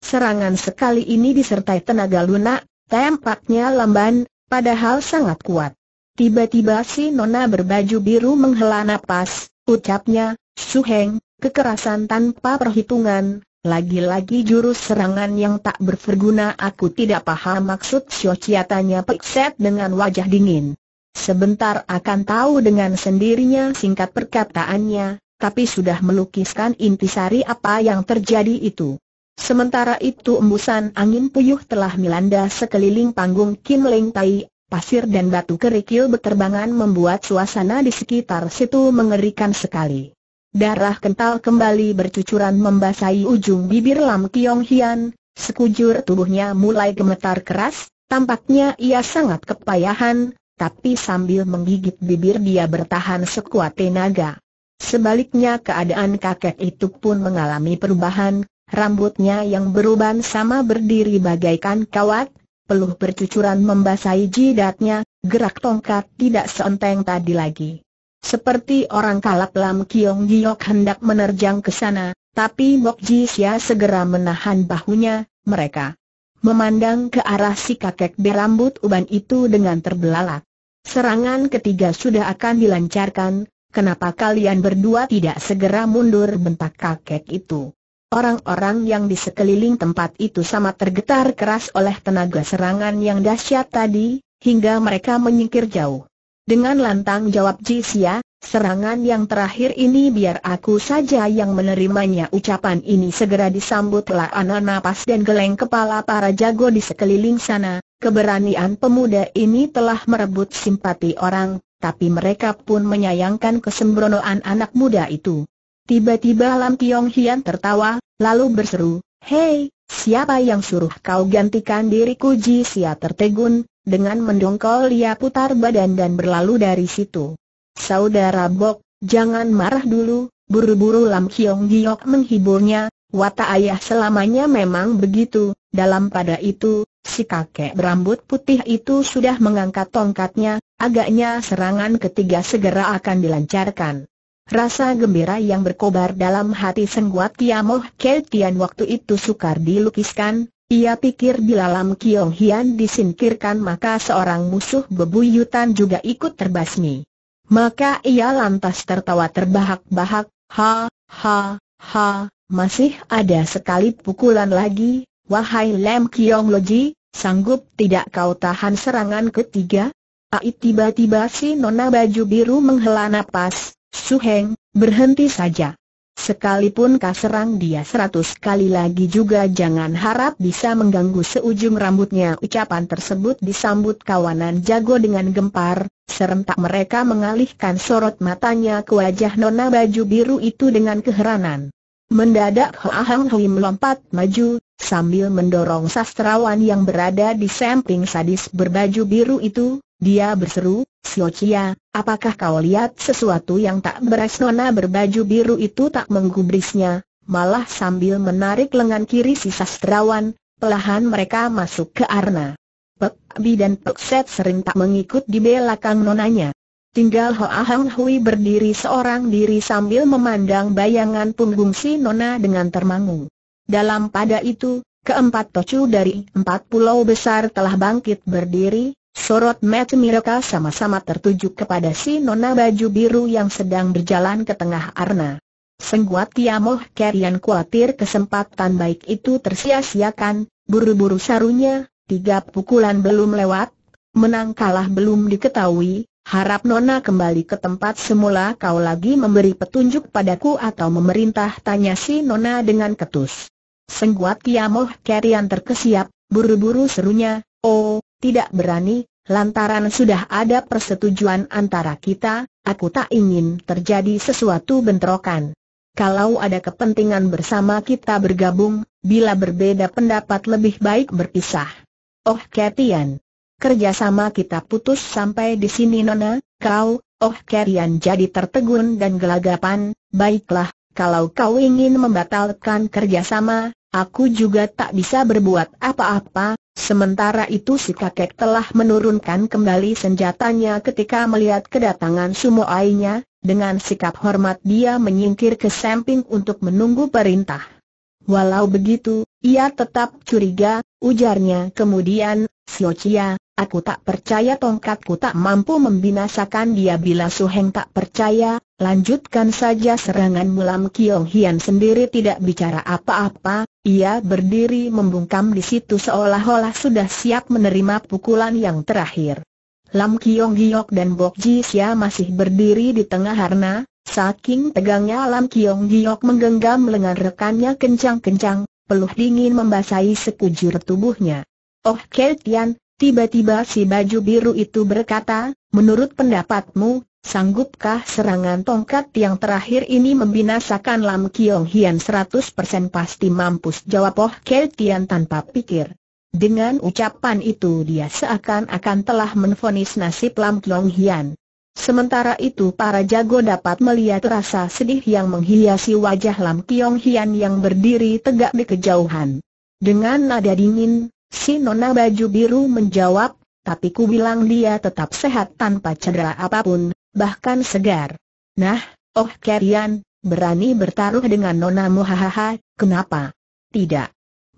Serangan sekali ini disertai tenaga lunak, tempatnya lamban, padahal sangat kuat. Tiba-tiba si nona berbaju biru menghela napas, ucapnya, Suheng, kekerasan tanpa perhitungan, lagi-lagi jurus serangan yang tak berguna aku tidak paham maksud Xiaoqia tanya Pekset dengan wajah dingin. Sebentar akan tahu dengan sendirinya singkat perkataannya, tapi sudah melukiskan intisari apa yang terjadi itu. Sementara itu embusan angin puyuh telah melanda sekeliling panggung Kim Leng Tai, pasir dan batu kerikil berterbangan membuat suasana di sekitar situ mengerikan sekali. Darah kental kembali bercucuran membasahi ujung bibir Lam Kiong Hian, sekujur tubuhnya mulai gemetar keras, tampaknya ia sangat kepayahan, tapi sambil menggigit bibir dia bertahan sekuat tenaga. Sebaliknya keadaan kakek itu pun mengalami perubahan, rambutnya yang beruban sama berdiri bagaikan kawat, peluh bercucuran membasahi jidatnya, gerak tongkat tidak seenteng tadi lagi. Seperti orang kalap Lam Kiong Giok hendak menerjang ke sana, tapi Mok Ji Sia segera menahan bahunya, mereka memandang ke arah si kakek berambut uban itu dengan terbelalak. Serangan ketiga sudah akan dilancarkan, kenapa kalian berdua tidak segera mundur bentak kakek itu? Orang-orang yang di sekeliling tempat itu sama tergetar keras oleh tenaga serangan yang dahsyat tadi, hingga mereka menyingkir jauh. Dengan lantang jawab Jisya, serangan yang terakhir ini biar aku saja yang menerimanya ucapan ini segera disambutlah anak napas dan geleng kepala para jago di sekeliling sana, keberanian pemuda ini telah merebut simpati orang, tapi mereka pun menyayangkan kesembronoan anak muda itu. Tiba-tiba Lam Tiong Hian tertawa, lalu berseru, Hei, siapa yang suruh kau gantikan diriku Jisya?" tertegun, dengan mendongkol ia putar badan dan berlalu dari situ. Saudara Bok, jangan marah dulu, buru-buru Lam Kiong Giok menghiburnya, watak ayah selamanya memang begitu, dalam pada itu, si kakek berambut putih itu sudah mengangkat tongkatnya, agaknya serangan ketiga segera akan dilancarkan. Rasa gembira yang berkobar dalam hati Sengguat Kiamoh Keltian waktu itu sukar dilukiskan, ia pikir bila Lam Kiong Hian disingkirkan maka seorang musuh bebuyutan juga ikut terbasmi. Maka ia lantas tertawa terbahak-bahak, ha, ha, ha, masih ada sekali pukulan lagi, wahai Lam Kiong Loji, sanggup tidak kau tahan serangan ketiga? Ai tiba-tiba si nona baju biru menghela napas, Suheng, berhenti saja. Sekalipun kau serang dia seratus kali lagi juga jangan harap bisa mengganggu seujung rambutnya Ucapan tersebut disambut kawanan jago dengan gempar Serentak mereka mengalihkan sorot matanya ke wajah nona baju biru itu dengan keheranan Mendadak Hoa Hui melompat maju Sambil mendorong sastrawan yang berada di samping sadis berbaju biru itu dia berseru, Siochia, apakah kau lihat sesuatu yang tak beres nona berbaju biru itu tak menggubrisnya, malah sambil menarik lengan kiri si sastrawan, pelahan mereka masuk ke arna. Pek Bi dan Pek Set sering tak mengikut di belakang nonanya. Tinggal Ho Ahang Hui berdiri seorang diri sambil memandang bayangan punggung si nona dengan termangu. Dalam pada itu, keempat tocu dari empat pulau besar telah bangkit berdiri, Sorot mata mereka sama-sama tertuju kepada si nona baju biru yang sedang berjalan ke tengah arna. Sengguat Tiamoh Kerian khawatir kesempatan baik itu tersia-siakan, buru-buru sarunya, tiga pukulan belum lewat, menang kalah belum diketahui, harap Nona kembali ke tempat semula kau lagi memberi petunjuk padaku atau memerintah tanya si Nona dengan ketus. Sengguat Tiamoh Kerian terkesiap, buru-buru serunya, oh, tidak berani, lantaran sudah ada persetujuan antara kita, aku tak ingin terjadi sesuatu bentrokan. Kalau ada kepentingan bersama kita bergabung, bila berbeda pendapat lebih baik berpisah. Oh Ketian, kerjasama kita putus sampai di sini Nona, kau, oh Ketian jadi tertegun dan gelagapan, baiklah, kalau kau ingin membatalkan kerjasama, aku juga tak bisa berbuat apa-apa, Sementara itu si kakek telah menurunkan kembali senjatanya ketika melihat kedatangan sumoainya, dengan sikap hormat dia menyingkir ke samping untuk menunggu perintah. Walau begitu, ia tetap curiga, ujarnya kemudian, Siocia, aku tak percaya tongkatku tak mampu membinasakan dia bila Heng tak percaya, lanjutkan saja serangan Lam Kiong Hian sendiri tidak bicara apa-apa, ia berdiri membungkam di situ seolah-olah sudah siap menerima pukulan yang terakhir. Lam Kiong Giok dan Bok Ji Sia masih berdiri di tengah harna, saking tegangnya Lam Kiong Giok menggenggam lengan rekannya kencang-kencang, peluh dingin membasahi sekujur tubuhnya. Oh Keltian, tiba-tiba si baju biru itu berkata, menurut pendapatmu, sanggupkah serangan tongkat yang terakhir ini membinasakan Lam Kiong Hian 100% pasti mampus jawab Oh Keltian tanpa pikir. Dengan ucapan itu dia seakan-akan telah menfonis nasib Lam Kiong Hian. Sementara itu para jago dapat melihat rasa sedih yang menghiasi wajah Lam Kiong Hian yang berdiri tegak di kejauhan. Dengan nada dingin, si nona baju biru menjawab, tapi ku bilang dia tetap sehat tanpa cedera apapun, bahkan segar. Nah, oh Kerian, berani bertaruh dengan nonamu hahaha, kenapa? Tidak.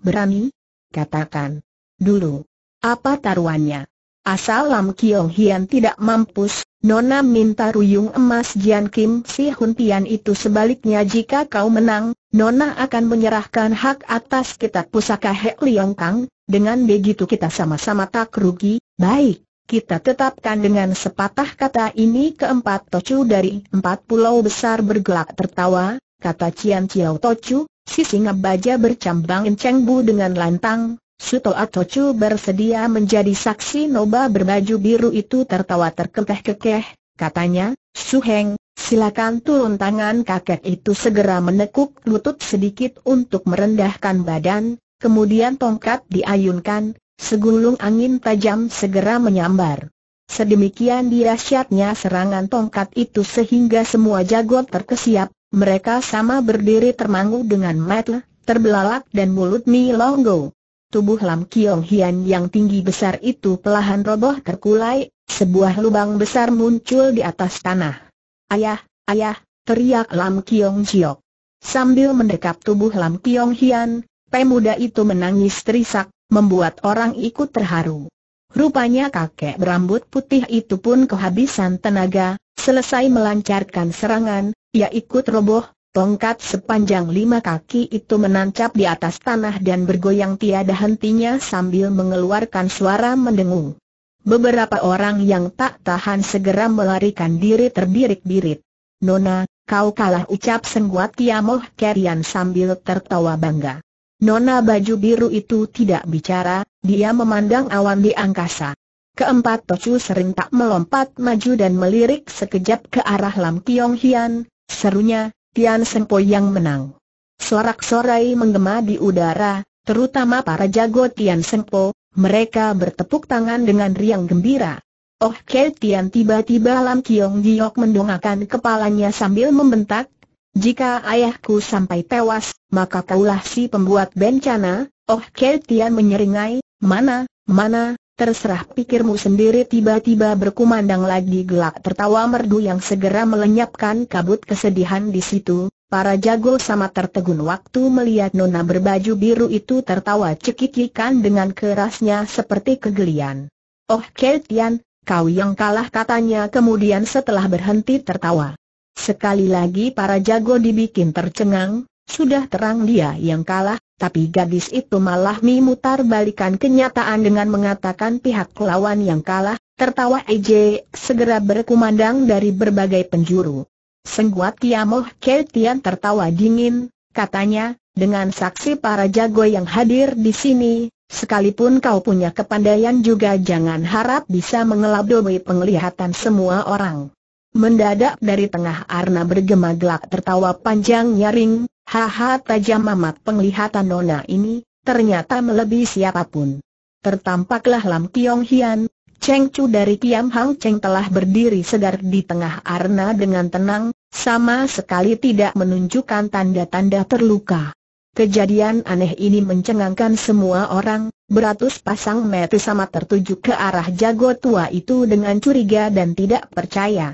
Berani? Katakan. Dulu. Apa taruhannya? Asal Lam Kiong Hian tidak mampus, Nona minta ruyung emas Jian Kim Si Hun Tian itu sebaliknya jika kau menang, Nona akan menyerahkan hak atas kitab pusaka Hek Liong Kang, dengan begitu kita sama-sama tak rugi, baik. Kita tetapkan dengan sepatah kata ini keempat tocu dari empat pulau besar bergelak tertawa, kata Cian Ciao Tocu, si singa baja bercambang enceng bu dengan lantang, Suto Chu bersedia menjadi saksi Noba berbaju biru itu tertawa terkekeh-kekeh, katanya, Suheng, silakan turun tangan kakek itu segera menekuk lutut sedikit untuk merendahkan badan, kemudian tongkat diayunkan, segulung angin tajam segera menyambar. Sedemikian dirasyatnya serangan tongkat itu sehingga semua jago terkesiap, mereka sama berdiri termangu dengan mata, terbelalak dan mulut milongo. Tubuh Lam Kiong Hian yang tinggi besar itu pelahan roboh terkulai, sebuah lubang besar muncul di atas tanah. Ayah, ayah, teriak Lam Kiong Jiok. Sambil mendekap tubuh Lam Kiong Hian, pemuda itu menangis terisak, membuat orang ikut terharu. Rupanya kakek berambut putih itu pun kehabisan tenaga, selesai melancarkan serangan, ia ikut roboh, Tongkat sepanjang lima kaki itu menancap di atas tanah dan bergoyang tiada hentinya sambil mengeluarkan suara mendengung. Beberapa orang yang tak tahan segera melarikan diri terbirik-birit. Nona, kau kalah ucap sengguat Tiamoh Kerian sambil tertawa bangga. Nona baju biru itu tidak bicara, dia memandang awan di angkasa. Keempat Tocu tak melompat maju dan melirik sekejap ke arah Lam Kiong Hian, serunya, Tian Sengpo yang menang. Sorak-sorai menggema di udara, terutama para jago Tian Sengpo, mereka bertepuk tangan dengan riang gembira. Oh Ke Tian tiba-tiba Lam Kiong Giok mendongakkan kepalanya sambil membentak, jika ayahku sampai tewas, maka kaulah si pembuat bencana, Oh Ke Tian menyeringai, mana, mana, Terserah pikirmu sendiri tiba-tiba berkumandang lagi gelak tertawa merdu yang segera melenyapkan kabut kesedihan di situ, para jago sama tertegun waktu melihat nona berbaju biru itu tertawa cekikikan dengan kerasnya seperti kegelian. Oh Keltian, kau yang kalah katanya kemudian setelah berhenti tertawa. Sekali lagi para jago dibikin tercengang, sudah terang dia yang kalah, tapi gadis itu malah memutar balikan kenyataan dengan mengatakan pihak lawan yang kalah, tertawa EJ, segera berkumandang dari berbagai penjuru. Sengguat Tiamoh Keltian tertawa dingin, katanya, dengan saksi para jago yang hadir di sini, sekalipun kau punya kepandaian juga jangan harap bisa mengelabui penglihatan semua orang. Mendadak dari tengah arna bergema gelak tertawa panjang nyaring, Haha tajam amat penglihatan Nona ini, ternyata melebihi siapapun. Tertampaklah Lam Kiong Hian, Cheng Chu dari Kiam Hang Cheng telah berdiri segar di tengah arna dengan tenang, sama sekali tidak menunjukkan tanda-tanda terluka. Kejadian aneh ini mencengangkan semua orang, beratus pasang mata sama tertuju ke arah jago tua itu dengan curiga dan tidak percaya.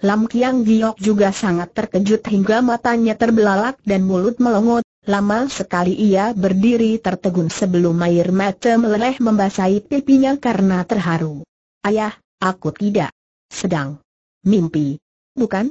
Lam Kiang Giok juga sangat terkejut hingga matanya terbelalak dan mulut melongot. Lama sekali ia berdiri tertegun sebelum air mata meleleh membasahi pipinya karena terharu. Ayah, aku tidak sedang mimpi, bukan?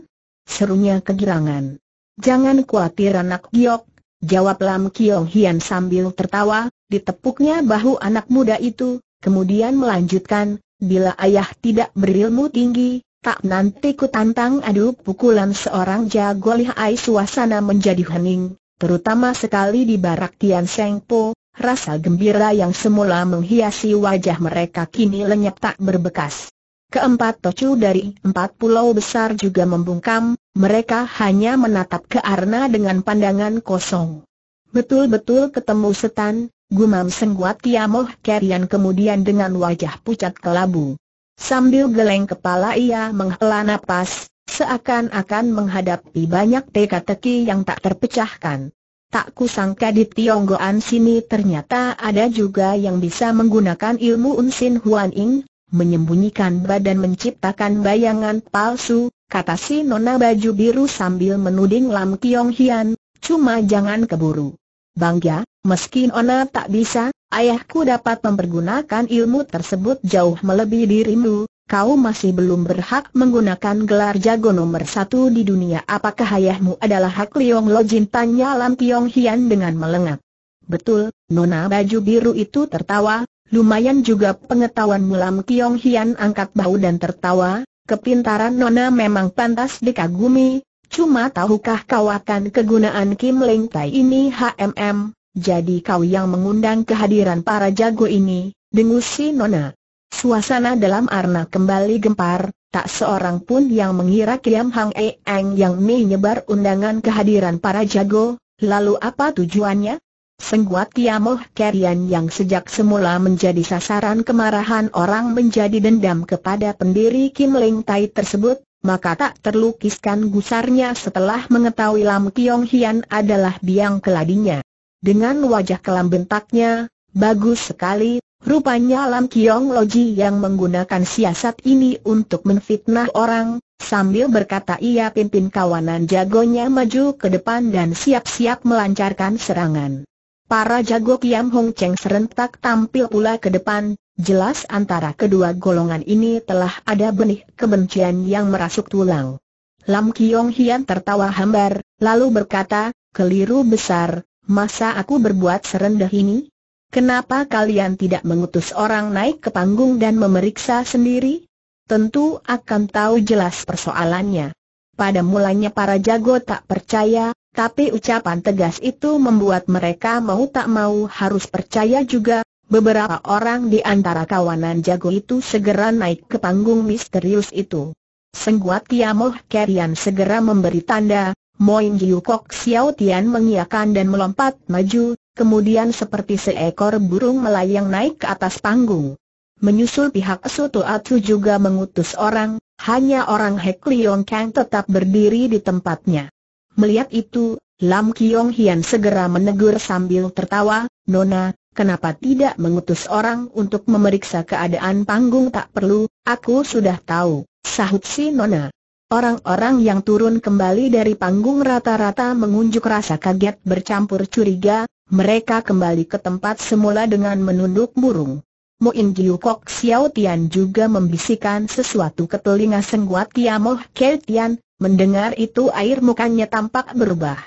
Serunya kegirangan. Jangan khawatir anak Giok, jawab Lam Kiong Hian sambil tertawa, ditepuknya bahu anak muda itu, kemudian melanjutkan, bila ayah tidak berilmu tinggi, Tak nanti ku tantang adu pukulan seorang jago lihai suasana menjadi hening, terutama sekali di barak Tian Seng Po, rasa gembira yang semula menghiasi wajah mereka kini lenyap tak berbekas. Keempat tocu dari empat pulau besar juga membungkam, mereka hanya menatap ke Arna dengan pandangan kosong. Betul-betul ketemu setan, gumam Sengguat Tiamoh Kerian kemudian dengan wajah pucat kelabu. Sambil geleng kepala ia menghela nafas, seakan-akan menghadapi banyak teka-teki yang tak terpecahkan. Tak kusangka di Tionggoan sini ternyata ada juga yang bisa menggunakan ilmu Unsin Huan Ing, menyembunyikan badan menciptakan bayangan palsu, kata si Nona Baju Biru sambil menuding Lam Kiong Hian, cuma jangan keburu. Bangga, meski Nona tak bisa, Ayahku dapat mempergunakan ilmu tersebut jauh melebihi dirimu, kau masih belum berhak menggunakan gelar jago nomor satu di dunia. Apakah ayahmu adalah Hak Liong Lo Jin? Tanya Lam Piong Hian dengan melengak. Betul, Nona baju biru itu tertawa, lumayan juga pengetahuanmu Lam Piong Hian angkat bau dan tertawa, kepintaran Nona memang pantas dikagumi, cuma tahukah kau akan kegunaan Kim Leng Tai ini HMM? Jadi kau yang mengundang kehadiran para jago ini, dengus si Nona. Suasana dalam arna kembali gempar, tak seorang pun yang mengira Kiam Hang E Eng yang menyebar undangan kehadiran para jago, lalu apa tujuannya? Sengguat Kiamoh Kerian yang sejak semula menjadi sasaran kemarahan orang menjadi dendam kepada pendiri Kim Leng Tai tersebut, maka tak terlukiskan gusarnya setelah mengetahui Lam Kiong Hian adalah biang keladinya. Dengan wajah kelam bentaknya, bagus sekali, rupanya Lam Kiong Loji yang menggunakan siasat ini untuk menfitnah orang, sambil berkata ia pimpin kawanan jagonya maju ke depan dan siap-siap melancarkan serangan. Para jago Kiam Hong Cheng serentak tampil pula ke depan, jelas antara kedua golongan ini telah ada benih kebencian yang merasuk tulang. Lam Kiong Hian tertawa hambar, lalu berkata, keliru besar, masa aku berbuat serendah ini? Kenapa kalian tidak mengutus orang naik ke panggung dan memeriksa sendiri? Tentu akan tahu jelas persoalannya. Pada mulanya para jago tak percaya, tapi ucapan tegas itu membuat mereka mau tak mau harus percaya juga. Beberapa orang di antara kawanan jago itu segera naik ke panggung misterius itu. Sengguat Tiamoh Kerian segera memberi tanda, Moin Jiu Kok Xiao Tian mengiakan dan melompat maju, kemudian seperti seekor burung melayang naik ke atas panggung. Menyusul pihak Soto Atu juga mengutus orang, hanya orang Hek Liong Kang tetap berdiri di tempatnya. Melihat itu, Lam Kiong Hian segera menegur sambil tertawa, Nona, kenapa tidak mengutus orang untuk memeriksa keadaan panggung tak perlu, aku sudah tahu, sahut si Nona. Orang-orang yang turun kembali dari panggung rata-rata mengunjuk rasa kaget bercampur curiga, mereka kembali ke tempat semula dengan menunduk burung. Muin Giu Kok Xiao Tian juga membisikkan sesuatu ke telinga Sengguat Tiamoh Kel Tian, mendengar itu air mukanya tampak berubah.